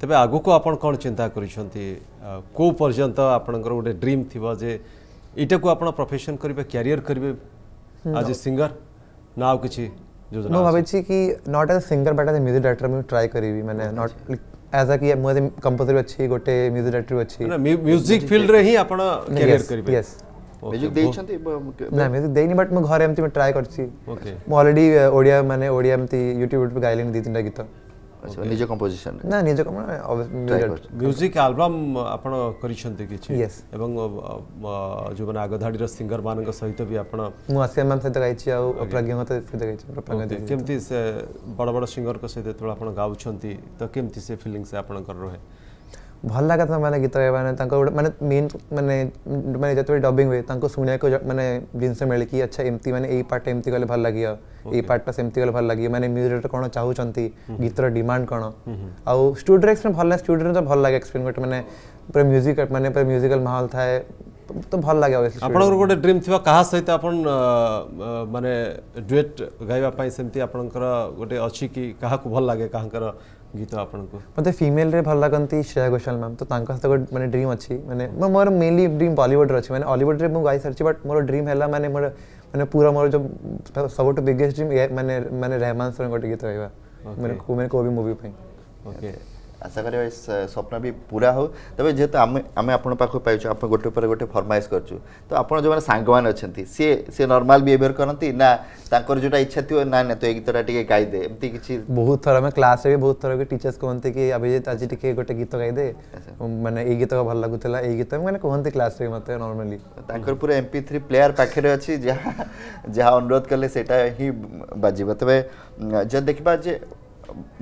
ତେବେ ଆଗକୁ ଆପଣ କ'ଣ ଚିନ୍ତା କରିଛନ୍ତି କେଉଁ ପର୍ଯ୍ୟନ୍ତ ଆପଣଙ୍କର ଗୋଟେ ଡ୍ରିମ୍ ଥିବ ଯେ ଏଇଟାକୁ ଆପଣ ପ୍ରଫେସନ୍ କରିବେ କ୍ୟାରିୟର କରିବେ ଆଜ୍ ଏ ସିଙ୍ଗର ନା ଆଉ କିଛି ମୁଁ ଭାବିଛି କି not as a singer but as a music director ମୁଁ ଟ୍ରାଏ କରିବି ମାନେ ନଟ୍ एज अ कि मुझे कंपोजर अच्छी गोटे म्यूजिक डायरेक्टर अच्छी म्यूजिक फील्ड रे ही आपण करियर करबे यस म्यूजिक देछंती ना म्यूजिक देनी बट मैं घर एमती मैं ट्राई करछी ओके मैं ऑलरेडी ओडिया माने ओडिया एमती YouTube पे गाइलिन दी तीनटा गीत अच्छा निज कंपोजिशन ना निज म्यूजिक आल्बम आपण यस एवं जो माने आगधाडी रो सिंगर मानन सहित भी आपण आसिया मैम सहित गाइछि आ सहित गाइछि प्रज्ञा से बड़ बड़ सिंगर सहित तोळ आपण गाउछंती त केमति से फीलिंग्स आपण ভাল লাগাত মানে গীতৰ বাবে মানে তেনক মানে মেন মানে মানে যাতৰি ডবিং হয় তেনক শুনিয়া কো মানে জিন সৈতে মেলকি আচ্ছা এমতি মানে এই पार्ट এমতি গলে ভাল লাগিয়া এই पार्टটো সেমতি গলে ভাল লাগি মানে মিউজিকৰ কোনা চাওচନ୍ତି গীতৰ ডিমান্ড কোনা আৰু ষ্টু ড্ৰেক্স মানে ভাল ষ্টুডেন্টটো ভাল লাগি এক্সপৰিমেন্ট মানে প্ৰেম মিউজিক মানে প্ৰেম মিউজিক্যাল মহল থায় তো ভাল লাগি আছো আপোনাকৰ গটে ড্ৰিম থিবা কাহ সৈতে আপোন মানে ড্ৰেট গায়বা পাই সেমতি আপোনকৰ গটে অচি কি কাহক ভাল লাগে কাহকৰ गीत आपको मत फिमेल रे भल लगती श्रेया घोषाल मैम तो मैंने ड्रीम अच्छी मैंने मोर मेनली ड्रीम बलीउड अच्छी मैंने हलीउड में गाई सारी बट मोर ड्रीम है मैंने मोर मैंने पूरा मोर जो सब बिगेस्ट ड्रीम मैंने मैंने रहमान सर गोटे गीत गाइबा मैंने को भी मूवी ओके আশা করি স্বপ্ন বি পুরা হো তবে যেহেতু আমি আমি আপনার পাখ পাইছু আপনি গোটে উপরে গোটে ফরমাইজ করছু তো আপনার যে সাংগ মানে অনেক সি সি নর্মাল বিহেভিয়ার করতে না তাঁর যেটা ইচ্ছা থাকে না না তো এই গীতটা টিকে গাই দে এমতি কিছু বহুত থর আমি ক্লাসে বি বহুত থর টিচর্স কুহতি কি অভিজিৎ আজি টিকে গোটে গীত গাই দে মানে এই গীত ভাল লাগুলা এই গীত মানে কুহতি ক্লাসে মতে নর্মালি তাঁর পুরো এমপি থ্রি প্লেয়ার পাখে অছি যা যা অনুরোধ কলে সেটা হি বাজিব তবে যদি দেখবা যে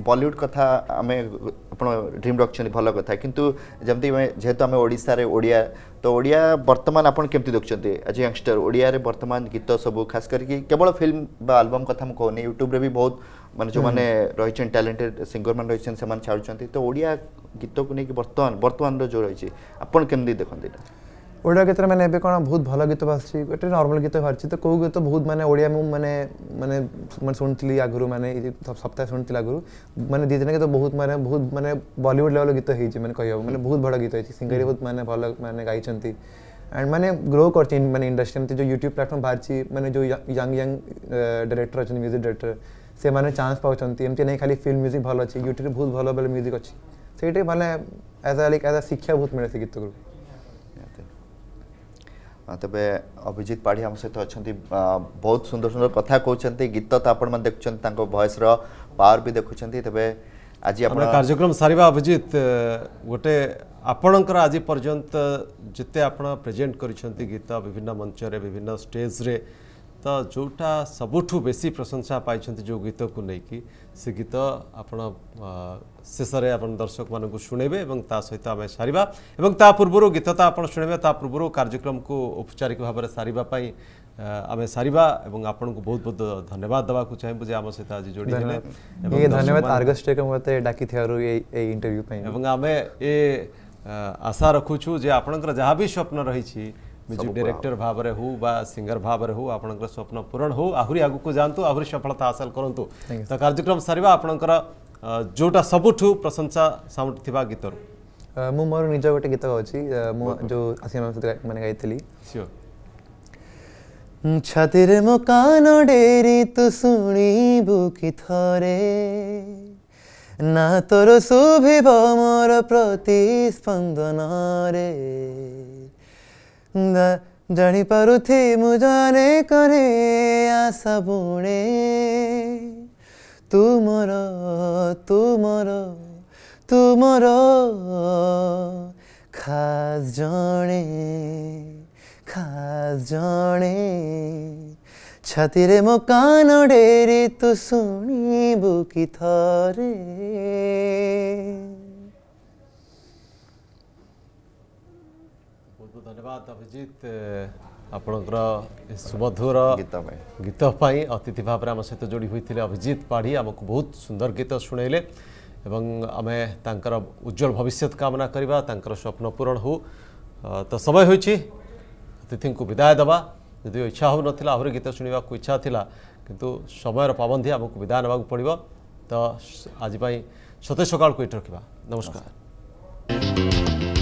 बॉलीवुड कथा आम आप ड्रीम रखिंट भल कथा कितु जमी जेहेतु आम ओडार ओडिया तो ओडिया बर्तमान आप कमी देखते आज यंगस्टर ओडिया बर्तमान गीत सब खास करके केवल फिल्म बा आलबम कथा मुझे कहनी यूट्यूब्रे भी बहुत माने जो मैंने रही टैलेंटेड सिंगर मैंने रही छाड़ुंट तो ओडिया गीत को लेकिन बर्तमान बर्तमान जो रही आपन आप देखते ଓଡ଼ିଆ ଗୀତରେ ମାନେ ଏବେ କ'ଣ ବହୁତ ଭଲ ଗୀତ ବାହାରୁଛି ଗୋଟେ ନର୍ମାଲ୍ ଗୀତ ବାହାରୁଛି ତ କେଉଁ ଗୀତ ବହୁତ ମାନେ ଓଡ଼ିଆ ମୁଁ ମାନେ ମାନେ ମାନେ ଶୁଣିଥିଲି ଆଗରୁ ମାନେ ସପ୍ତାହ ଶୁଣିଥିଲି ଆଗରୁ ମାନେ ଦୁଇ ଦିନ ଗୀତ ବହୁତ ମାନେ ବହୁତ ମାନେ ବଲିଉଡ଼ ଲେଭଲ୍ ଗୀତ ହେଇଛି ମାନେ କହିବାକୁ ମାନେ ବହୁତ ବଡ଼ ଗୀତ ହେଇଛି ସିଙ୍ଗର ବହୁତ ମାନେ ଭଲ ମାନେ ଗାଇଛନ୍ତି एंड मैंने ग्रो करती मैंने इंडस्ट्री में जो यूट्यूब प्लाटफर्म बाहर मैंने जो यंग यंग डायरेक्टर अच्छे म्यूजिक डायरेक्टर से मैंने चांस पाँच एमती नहीं खाली फिल्म म्यूजिक भल अच्छी यूट्यूब बहुत भल भल म्यूजिक अच्छी ସେଇଠି ମାନେ ଆଜ୍ ଆ ଲାଇକ୍ ଆଜ୍ ଆ ଶିକ୍ଷା ବହୁତ ମିଳେ ସେ ଗୀତରୁ ତେବେ ଅଭିଜିତ ପାଢ଼ୀ ଆମ ସହିତ ଅଛନ୍ତି ବହୁତ ସୁନ୍ଦର ସୁନ୍ଦର କଥା କହୁଛନ୍ତି ଗୀତ ତ ଆପଣମାନେ ଦେଖୁଛନ୍ତି ତାଙ୍କ ଭଏସ୍ର ପାୱାର ବି ଦେଖୁଛନ୍ତି ତେବେ ଆଜି ଆପଣ କାର୍ଯ୍ୟକ୍ରମ ସାରିବା ଅଭିଜିତ ଗୋଟେ ଆପଣଙ୍କର ଆଜି ପର୍ଯ୍ୟନ୍ତ ଯେତେ ଆପଣ ପ୍ରେଜେଣ୍ଟ କରିଛନ୍ତି ଗୀତ ବିଭିନ୍ନ ମଞ୍ଚରେ ବିଭିନ୍ନ ଷ୍ଟେଜ୍ରେ ତ ଯେଉଁଟା ସବୁଠୁ ବେଶୀ ପ୍ରଶଂସା ପାଇଛନ୍ତି ଯେଉଁ ଗୀତକୁ ନେଇକି ସେ ଗୀତ ଆପଣ ଶେଷରେ ଆପଣ ଦର୍ଶକମାନଙ୍କୁ ଶୁଣେଇବେ ଏବଂ ତା ସହିତ ଆମେ ସାରିବା ଏବଂ ତା ପୂର୍ବରୁ ଗୀତ ତ ଆପଣ ଶୁଣିବେ ତା ପୂର୍ବରୁ କାର୍ଯ୍ୟକ୍ରମକୁ ଔପଚାରିକ ଭାବରେ ସାରିବା ପାଇଁ ଆମେ ସାରିବା ଏବଂ ଆପଣଙ୍କୁ ବହୁତ ବହୁତ ଧନ୍ୟବାଦ ଦେବାକୁ ଚାହିଁବୁ ଯେ ଆମ ସହିତ ଆଜି ଯୋଡ଼ି ହେଲେ ଧନ୍ୟବାଦ ଆର୍ଗସ୍ ମୋତେ ଡାକିଥିବାରୁ ଏଇ ଇଣ୍ଟରଭ୍ୟୁ ପାଇଁ ଏବଂ ଆମେ ଏ ଆଶା ରଖୁଛୁ ଯେ ଆପଣଙ୍କର ଯାହା ବି ସ୍ୱପ୍ନ ରହିଛି ମ୍ୟୁଜିକ୍ ଡିରେକ୍ଟର ଭାବରେ ହଉ ବା ସିଙ୍ଗର ଭାବରେ ହଉ ଆପଣଙ୍କର ସ୍ୱପ୍ନ ପୂରଣ ହଉ ଆହୁରି ଆଗକୁ ଯାଆନ୍ତୁ ଆହୁରି ସଫଳତା ହାସଲ କରନ୍ତୁ ତ କାର୍ଯ୍ୟକ୍ରମ ସାରିବା ଆପଣଙ୍କର ଯେଉଁଟା ସବୁଠୁ ପ୍ରଶଂସା ସାଉଣ୍ଡୁଥିବା ଗୀତରୁ ମୁଁ ମୋର ନିଜ ଗୋଟେ ଗୀତ ଗାଉଛି ମୁଁ ଯେଉଁ ଆସିବା ସହିତ ମାନେ ଗାଇଥିଲି ଛାତିରେ ମୋ କାନ ଡେରି ତୁ ଶୁଣିବୁ କି ଥରେ ନା ତୋର ଶୁଭିବ ମୋର ପ୍ରତିସ୍ପନ୍ଦନରେ ଜାଣିପାରୁଥି ମୁଁ ଜଣେ କରେ ଆଶା ବୁଣେ ତୁ ମୋର ତୁ ମୋର ତୁ ମୋର ଖାସ୍ ଜଣେ ଖାସ୍ ଜଣେ ଛାତିରେ ମୋ କାନ ଡେରି ତୁ ଶୁଣିବୁ କି ଥରେ ଅଭିଜିତ ଆପଣଙ୍କର ସୁବଧୁର ଗୀତ ପାଇଁ ଗୀତ ପାଇଁ ଅତିଥି ଭାବରେ ଆମ ସହିତ ଯୋଡ଼ି ହୋଇଥିଲେ ଅଭିଜିତ ପାଢ଼ୀ ଆମକୁ ବହୁତ ସୁନ୍ଦର ଗୀତ ଶୁଣାଇଲେ ଏବଂ ଆମେ ତାଙ୍କର ଉଜ୍ଜଳ ଭବିଷ୍ୟତ କାମନା କରିବା ତାଙ୍କର ସ୍ୱପ୍ନ ପୂରଣ ହେଉ ତ ସମୟ ହୋଇଛି ଅତିଥିଙ୍କୁ ବିଦାୟ ଦେବା ଯଦି ଇଚ୍ଛା ହେଉନଥିଲା ଆହୁରି ଗୀତ ଶୁଣିବାକୁ ଇଚ୍ଛା ଥିଲା କିନ୍ତୁ ସମୟର ପାବନ୍ଧି ଆମକୁ ବିଦାୟ ନେବାକୁ ପଡ଼ିବ ତ ଆଜି ପାଇଁ ସତେଜ ସକାଳକୁ ଏଇଠି ରଖିବା ନମସ୍କାର